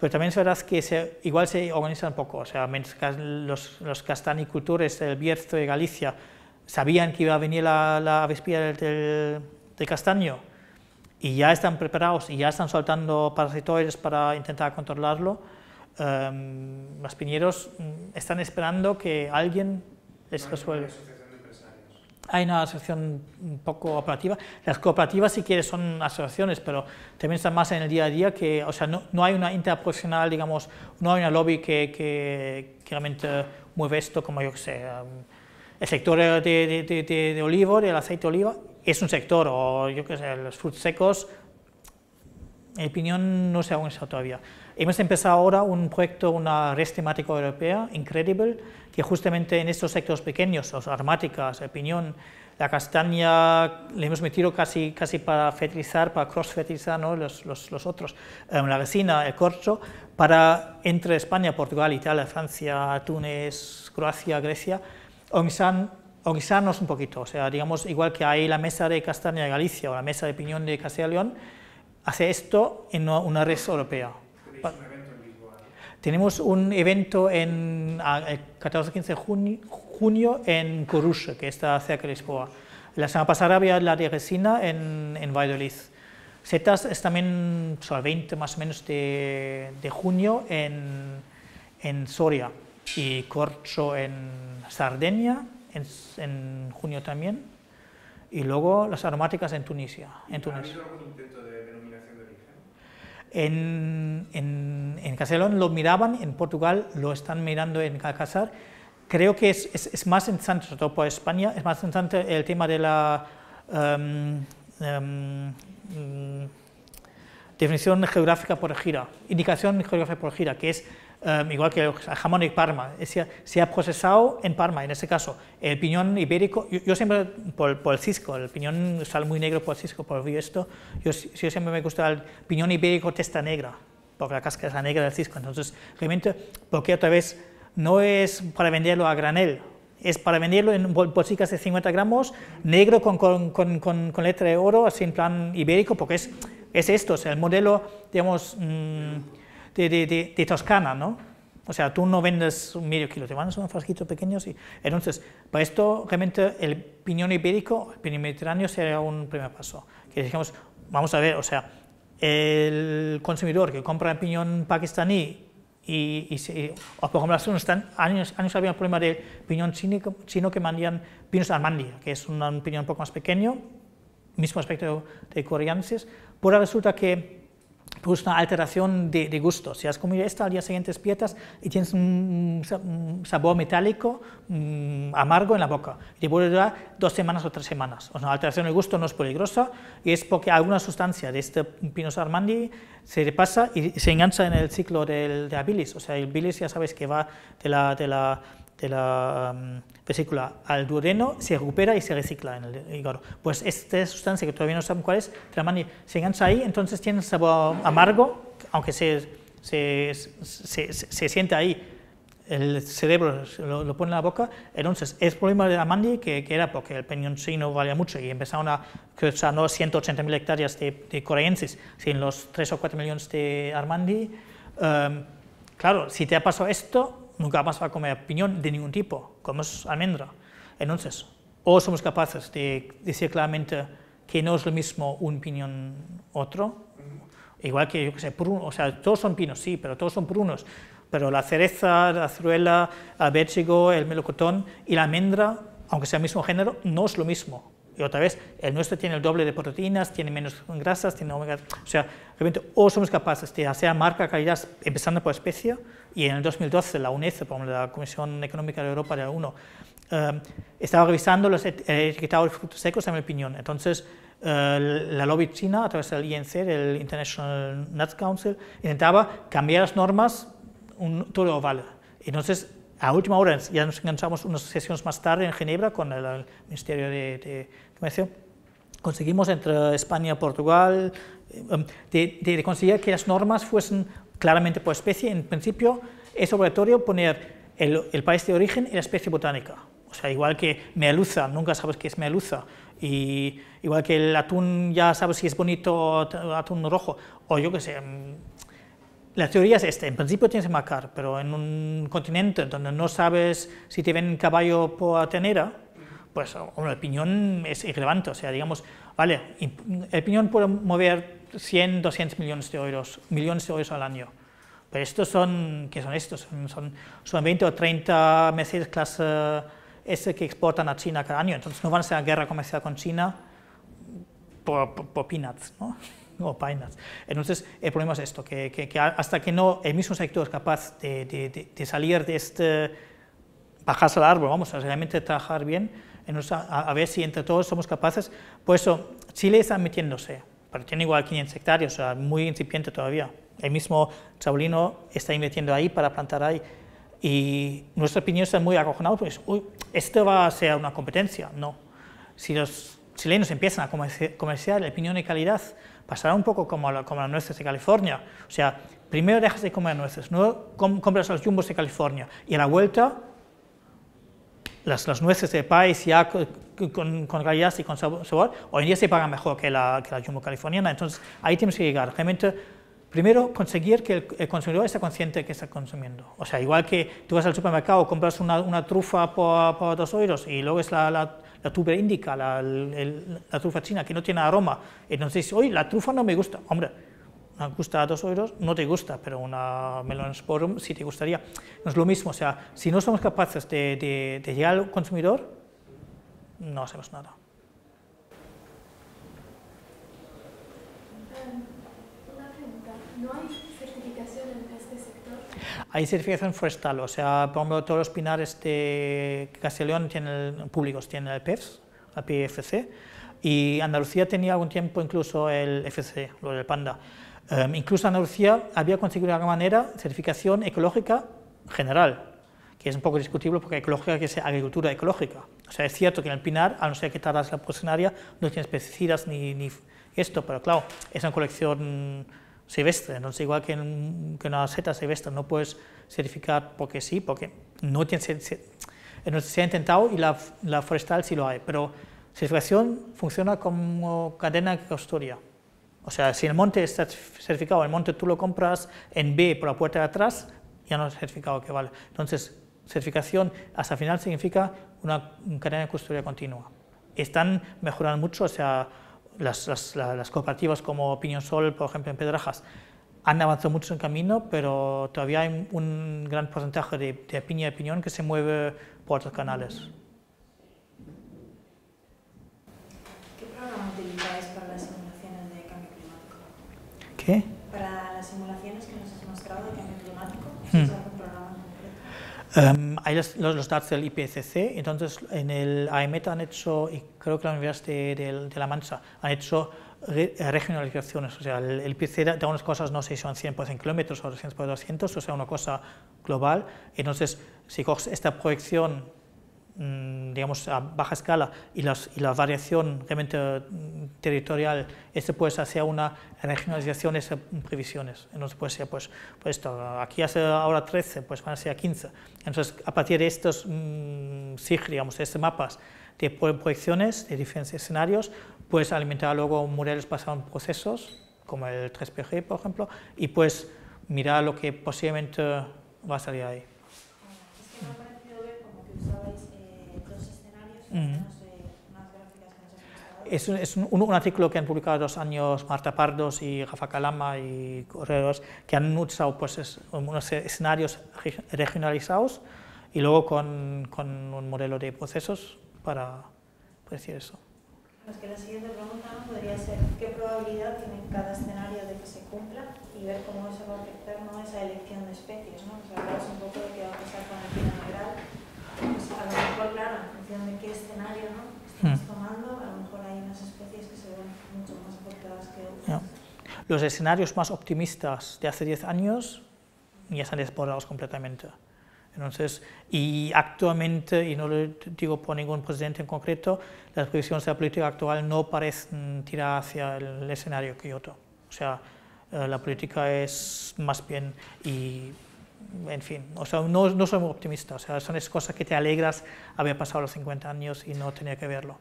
Pero también es verdad que igual se organizan poco. O sea, los, los castanicultores del Bierzo de Galicia sabían que iba a venir la, la del, del, del castaño, y ya están preparados y ya están soltando parasitoides para intentar controlarlo, em, los piñeros mm, están esperando que alguien les resuelva. Hay una asociación un poco operativa. Las cooperativas, si quieres, son asociaciones, pero también están más en el día a día que, o sea, no, no hay una interprofesional, digamos, no hay una lobby que, que, realmente mueve esto como yo sé. Em, el sector de, de, de, olivo, del aceite de oliva, es un sector, o yo qué sé, los frutos secos, en opinión no se ha organizado todavía. Hemos empezado ahora un proyecto, una red temática europea, Incredible, que justamente en estos sectores pequeños, las aromáticas, el piñón, la castaña, le hemos metido casi, casi para fertilizar, para cross-fertilizar ¿no? los, los, los, otros, eh, la resina, el corcho, para entre España, Portugal, Italia, Francia, Túnez, Croacia, Grecia, organizan, un poquito, o sea, digamos, igual que hay la mesa de castaña de Galicia o la mesa de piñón de Castilla y León, hace esto en una red europea. Tenemos un evento en el 14-15 de junio, en Coruche, que está cerca de Lisboa. La semana pasada había la de resina en, en Valladolid. Zetas es también el 20 más o menos de, de junio en, en Soria y corcho en Sardenia, en, en, junio también, y luego las aromáticas en Tunisia. En Túnez. algún intento de denominación de origen? En, en, en Castellón lo miraban, en Portugal lo están mirando en Casar Creo que es, es, más interesante, sobre todo por España, es más interesante el tema de la em, em, mm, definición geográfica por gira, indicación geográfica por gira, que es Um, igual que el jamón y Parma, se ha procesado en Parma, en ese caso. El piñón ibérico, yo, siempre, por, el cisco, el piñón sal muy negro por el cisco, por esto, yo, siempre me gusta el piñón ibérico testa negra, porque la cáscara es la negra del cisco. Entonces, realmente, porque otra vez, no es para venderlo a granel, es para venderlo en bolsitas de 50 gramos, negro con, con, con, con letra de oro, así en plan ibérico, porque es, es esto, o sea, el modelo, digamos, mm, de, Toscana, ¿no? O sea, tú no vendes un medio kilo, te mandas unos frasquitos pequeños. Y... Entonces, para esto realmente el piñón ibérico, el piñón mediterráneo sería un primer paso. Que digamos, vamos a ver, o sea, el consumidor que compra el piñón pakistaní y, o por ejemplo, hace unos años, años había un problema del piñón chino, chino que mandían pinos Armandia, que es un, piñón un poco más pequeño, mismo aspecto de, de pues pero resulta que pues una alteración de, de, gusto. Si has comido esto, al día siguiente piezas y tienes un, sabor metálico mm, amargo en la boca. Y te puede durar dos semanas o tres semanas. O sea, la alteración de gusto no es peligrosa y es porque alguna sustancia de este Pinus armandi se repasa pasa y se engancha en el ciclo del, de la bilis. O sea, el bilis ya sabes que va de la, de la de la mm, vesícula al duodeno se recupera y se recicla en el hígado. Pues esta sustancia que todavía no sabemos cuál es, se engancha ahí, entonces tiene sabor amargo, aunque se, se, siente ahí el cerebro lo, pone en la boca, entonces es problema de la que, que, era porque el peñoncino valía mucho y empezaron a cruzar no 180.000 hectáreas de, coreenses. sin los 3 o 4 millones de armandi. Em, claro, si te ha pasado esto, nunca más va a comer piñón de ningún tipo, como es almendra. Entonces, o somos capaces de decir claramente que no es lo mismo un piñón otro, igual que, yo que sé, pruno, o sea, todos son pinos, sí, pero todos son prunos, pero la cereza, la ciruela, el vértigo, el melocotón y la almendra, aunque sea el mismo género, no es lo mismo. Y otra vez, el nuestro tiene el doble de proteínas, tiene menos grasas, tiene omega. O sea, realmente, o somos capaces de hacer marca calidad empezando por especie, y en el 2012 la UNECE, por la Comisión Económica de Europa de la UNO, eh, estaba revisando los eh, etiquetados de frutos secos, en mi opinión. Entonces, eh, la lobby china, a través del INC, el International Nuts Council, intentaba cambiar las normas un, todo oval. Entonces, a última hora ya nos enganchamos unas sesiones más tarde en Ginebra con el, Ministerio de, Comercio. Conseguimos entre España y Portugal eh, de, conseguir que las normas fuesen claramente por especie. En principio es obligatorio poner el, país de origen y la especie botánica. O sea, igual que meluza, nunca sabes qué es meluza. Y igual que el atún ya sabes si es bonito atún rojo, o yo qué sé, mm, la teoría es esta, en principio tienes que marcar, pero en un continente donde no sabes si te ven caballo por atenera, pues una opinión es irrelevante, o sea, digamos, vale, el piñón puede mover 100, 200 millones de euros, millones de euros al año, pero estos son, ¿qué son estos? Son, son 20 o 30 Mercedes clase S que exportan a China cada año, entonces no van a ser a guerra comercial con China por, por peanuts, ¿no? No, Entonces, el problema es esto, que, hasta que no el mismo sector es capaz de, salir de este, bajarse al árbol, vamos, a realmente trabajar bien, a, ver si entre todos somos capaces. Por eso, Chile está metiéndose, pero tiene igual 500 hectáreas, o sea, muy incipiente todavía. El mismo chablino está invirtiendo ahí para plantar ahí. Y nuestra opinión está muy acojonada, pues, uy, esto va a ser una competencia. No. Si los chilenos empiezan a comerciar la opinión de calidad, pasará un poco como, las nueces de California. O sea, primero dejas de comer nueces, no compras los jumbos de California y a la vuelta las, las nueces de país ya con, con y con sabor, hoy en día se pagan mejor que la, que la jumbo californiana. Entonces, ahí tienes que llegar. Realmente, primero, conseguir que el, consumidor esté consciente de que está consumiendo. O sea, igual que tú vas al supermercado, compras una, trufa por, dos euros y luego es la la tuber indica, la, trufa china, que no tiene aroma. Entonces, hoy la trufa no me gusta. Hombre, me gusta a dos euros, no te gusta, pero una melon sporum sí te gustaría. No es lo mismo, o sea, si no somos capaces de, llegar al consumidor, no hacemos nada. Una pregunta, hay certificación forestal, o sea, por ejemplo, todos los pinares de Castellón tienen públicos tienen el PEFS, el PFC, e y Andalucía tenía algún tiempo incluso el FC, lo del panda. Em, incluso Andalucía había conseguido de alguna manera certificación ecológica general, que es un poco discutible porque ecológica que es agricultura ecológica. O sea, es cierto que en el pinar, a no ser que tardas la posicionaria, no tienes pesticidas ni esto, pero claro, es una colección silvestre, entonces igual que, en, una seta silvestre no puedes certificar porque sí, porque no tiene, se, eh, se ha intentado y la, forestal sí lo hay, pero certificación funciona como cadena de custodia. O sea, si el monte está certificado, el monte tú lo compras en B por la puerta de atrás, ya no es certificado que vale. Entonces, certificación hasta el final significa una cadena de custodia continua. Están mejorando mucho, o sea, las, las, las, cooperativas como Piñón Sol, por ejemplo, en Pedrajas, han avanzado mucho en camino, pero todavía hay un gran porcentaje de, de piña y piñón que se mueve por otros canales. ¿Qué programa utilizáis para las simulaciones de cambio climático? ¿Qué? Para las simulaciones que nos has mostrado de cambio climático. Hmm. Em, mm, Hay los, los, datos del IPCC, entonces en el AEMET han hecho, y creo que la Universidad de, La Mancha, han hecho eh, regionalizaciones, o sea, el, IPCC da, unas cosas, no sé si son 100 por 100 kilómetros o 200 por 200, o sea, una cosa global, entonces si coges esta proyección Mm, digamos, a baja escala y, las, y la variación realmente mm, territorial, este pues hacia una regionalización de este, mm, previsiones. Entonces, pues, ya, pues, pues esto, aquí hace ahora 13, pues van a ser 15. Entonces, a partir de estos siglos, digamos, de estos mapas de proyecciones de diferentes escenarios, pues alimentar luego modelos basados en procesos, como el 3PG, por ejemplo, y pues mirar lo que posiblemente va a salir ahí. que me ha parecido ver como que usabais es, un, es un, un, artículo que han publicado dos años Marta Pardos y Rafa Calama y Correos, que han usado pues, unos escenarios regionalizados y luego con, con, un modelo de procesos para decir eso. que la siguiente pregunta podría ser qué probabilidad tiene cada escenario de que se cumpla y ver cómo eso va a afectar ¿no? esa elección de especies. ¿no? O sea, un poco de qué va a pasar con el final pues, a lo claro, en función de escenario ¿no? Hmm. tomando, a lo mejor hay unas especies que se ven mucho más afectadas que otras. Los escenarios más optimistas de hace 10 años ya están desbordados completamente. Entonces, y actualmente, y no lo digo por ningún presidente en concreto, las previsiones de la política actual no parecen tirar hacia el escenario Kioto. O sea, eh, la política es más bien, y en fin, o sea, no, no soy muy optimista, o sea, son esas cosas que te alegras haber pasado los 50 años y no tenía que verlo.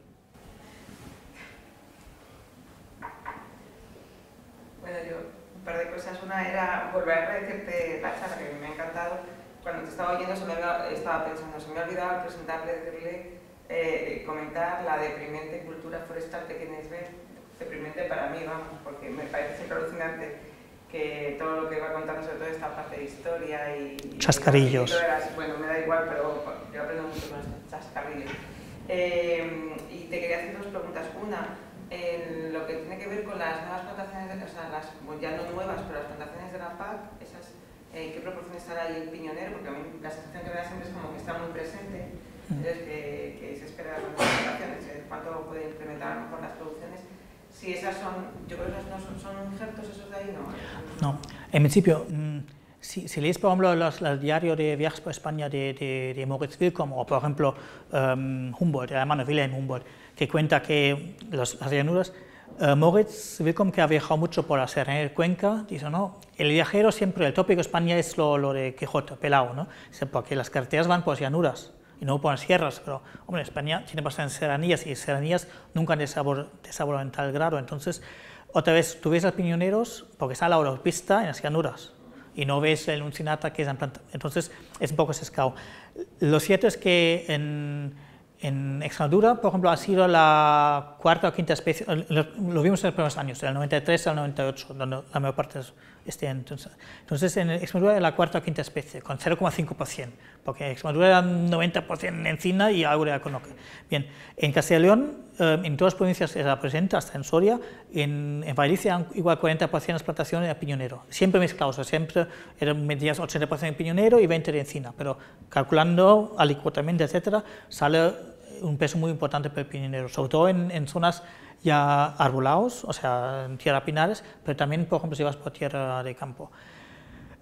Bueno, yo un par de cosas. Una era volver a agradecerte la charla, que me ha encantado. Cuando te estaba oyendo, se me había, estaba pensando, se me ha olvidado presentarle, decirle, eh, comentar la deprimente cultura forestal que tienes ver. Deprimente para mí, vamos, porque me parece alucinante que todo lo que va contando, sobre todo esta parte de historia y... Chascarillos. bueno, me da igual, pero yo aprendo mucho con estos chascarillos. Eh, y te quería hacer dos preguntas. Una, en lo que tiene que ver con las nuevas plantaciones, de, o sea, las, ya no nuevas, pero las plantaciones de la PAC, esas, eh, ¿qué proporción estará ahí el piñonero? Porque a mí la sensación que me da siempre es como que está muy presente, mm. entonces que, se espera las plantaciones, eh, cuánto puede incrementar a lo mejor las producciones si esas son, yo creo que no son, son esos de ahí no. Eh. No, en principio, mm, si, lees, por ejemplo, los, los, diarios de viajes por España de, Moritz Wilkom, o, por ejemplo, em, Humboldt, el hermano Wilhelm Humboldt, que cuenta que las llanuras, eh, Moritz Wilkom, que ha viajado mucho por la Serena Cuenca, dice, no, el viajero siempre, el tópico de España es lo, lo de Quijote, pelado, ¿no? porque las carreteras van por las llanuras y no ponen sierras, pero hombre, España tiene bastante serranías y serranías nunca han desarrollado en tal grado, entonces otra vez tú ves a los piñoneros porque está la autopista en las llanuras y no ves el uncinata que es en planta, entonces es un poco sesgado. Lo cierto es que en, en Extremadura, por ejemplo, ha sido la cuarta o quinta especie, lo, vimos en los primeros años, del 93 al 98, donde la mayor parte este entonces, en Extremadura es la cuarta o quinta especie, con 0,5%, porque en Extremadura era 90% en encina y algo era con Bien, en Castilla y León, eh, en todas las provincias era presenta, hasta en Soria, en, Valencia igual 40% las plantaciones de piñonero, siempre mezclados, siempre eran medidas 80% de piñonero y 20% de encina, pero calculando alicuotamiento, etcétera, sale un peso muy importante para el piñonero, sobre todo en, en zonas ya arbolados, o sea, en tierra pinares, pero también, por ejemplo, si vas por tierra de campo.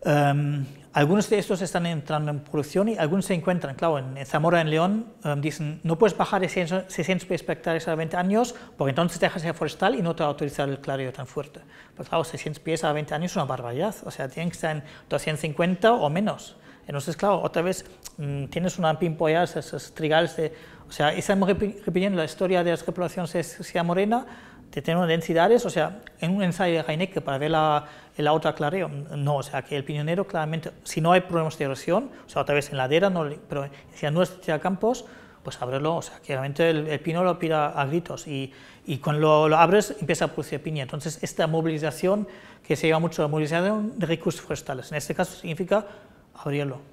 Em, algunos de estos están entrando en producción y algunos se encuentran, claro, en, Zamora, en León, em, dicen, no puedes bajar de 600 hectáreas a 20 años porque entonces te dejas ser forestal y no te va a utilizar el clario tan fuerte. Pero pues claro, 600 pies a 20 años es una barbaridad, o sea, tienen que estar en 250 o menos. Entonces, claro, otra vez mm, tienes una pimpolla, esos trigales de o sea, estamos repitiendo la historia de las exploraciones de Morena, de tener densidades, o sea, en un ensayo de Heinecke para ver la, el autoaclareo, no, o sea, que el piñonero claramente, si no hay problemas de erosión, o sea, otra vez en ladera, no, pero si no es campos, pues ábrelo, o sea, claramente el, el pino lo pira a gritos y, y cuando lo, lo, abres empieza a producir piña. Entonces, esta movilización, que se lleva mucho la movilización de recursos forestales, en este caso significa abrirlo.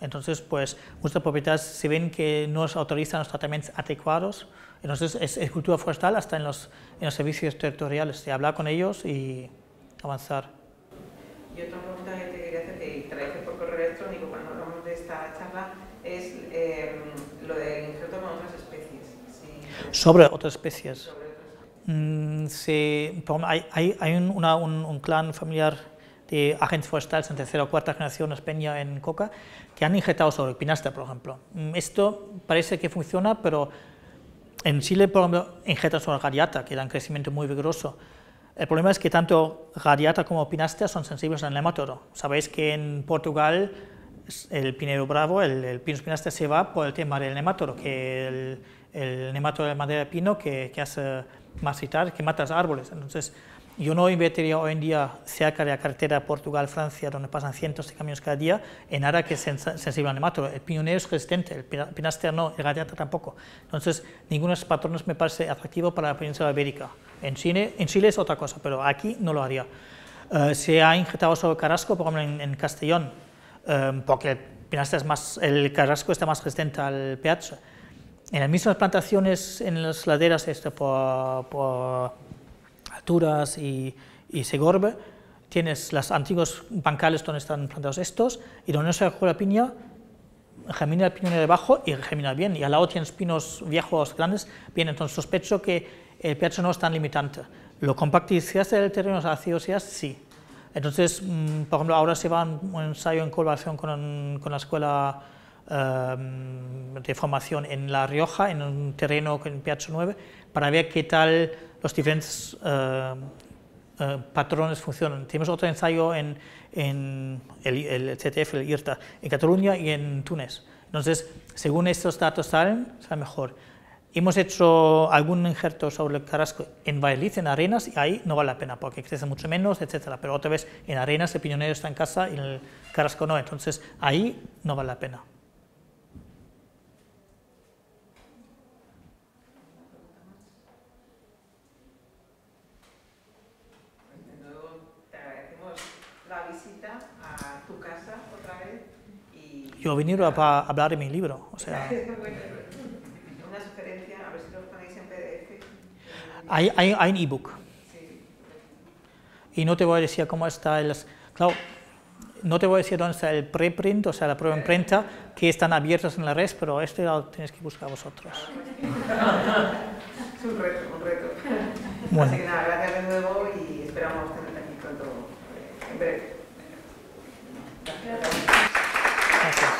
Entonces, pues muchas propiedades se ven que no autorizan los tratamientos adecuados. Entonces, es, cultura forestal hasta en los, servicios territoriales, de hablar con ellos y avanzar. Y otra pregunta que te quería hacer, que traje por correo electrónico cuando hablamos de esta charla, es eh, lo del injerto con otras especies. Sobre otras especies. Mm, sí, hay, hay, hay una, un clan familiar de agentes forestales en tercera o cuarta generación espeña en coca, que han injetado sobre el pinasta, por ejemplo. Mm, esto parece que funciona, pero en Chile, por ejemplo, injetan sobre gariata, que da un crecimiento muy vigoroso. El problema es que tanto gariata como pinaster son sensibles al nematodo. Sabéis que en Portugal el pinero bravo, el, pino pinus se va por el tema del nematodo, que el, el nematodo de madera de pino que, hace marchitar, que mata árboles. Entonces, yo no invertiría hoy en día cerca de la carretera Portugal-Francia, donde pasan cientos de camiones cada día, en nada que es sensible al nemato. El pionero es resistente, el pinaster no, el tampoco. Entonces, ninguno de esos patrones me parece atractivo para la península ibérica. En Chile, en Chile es otra cosa, pero aquí no lo haría. Eh, se ha injetado sobre Carrasco, por ejemplo, en, Castellón, eh, porque el, es más, el Carrasco está más resistente al pH. En las mismas plantaciones, en las laderas, esto por y, y Segorbe, tienes los antiguos bancales donde están plantados estos, y donde no se la piña, germina el piñón de debajo y germina bien, y al lado tienes pinos viejos grandes, bien, entonces sospecho que el pH no es tan limitante. ¿Lo hace el terreno ácido? Sí. Entonces, mm, por ejemplo, ahora se va un ensayo en colaboración con, con la escuela em, de formación en La Rioja, en un terreno con pH 9, para ver qué tal los diferentes eh, eh, patrones funcionan. Tenemos otro ensayo en, el, CTF, el IRTA, en Cataluña y en Túnez. Entonces, según estos datos salen, será mejor. Hemos hecho algún injerto sobre el carasco en Valladolid, en Arenas, y ahí no vale la pena porque crece mucho menos, etcétera. Pero otra vez, en Arenas el piñonero está en casa y en el carrasco no, entonces ahí no vale la pena. Yo venir a hablar de mi libro. Una sugerencia, a ver si lo ponéis en PDF. Hay, hay, un ebook. Y no te voy a decir cómo está el... Claro, no te voy a decir dónde está el preprint, o sea, la prueba de imprenta, que están abiertos en la red, pero este lo tenéis que buscar vosotros. es un reto, un reto. Así que nada, gracias de nuevo y esperamos tenerte aquí pronto, eh, en Gracias. Thank you.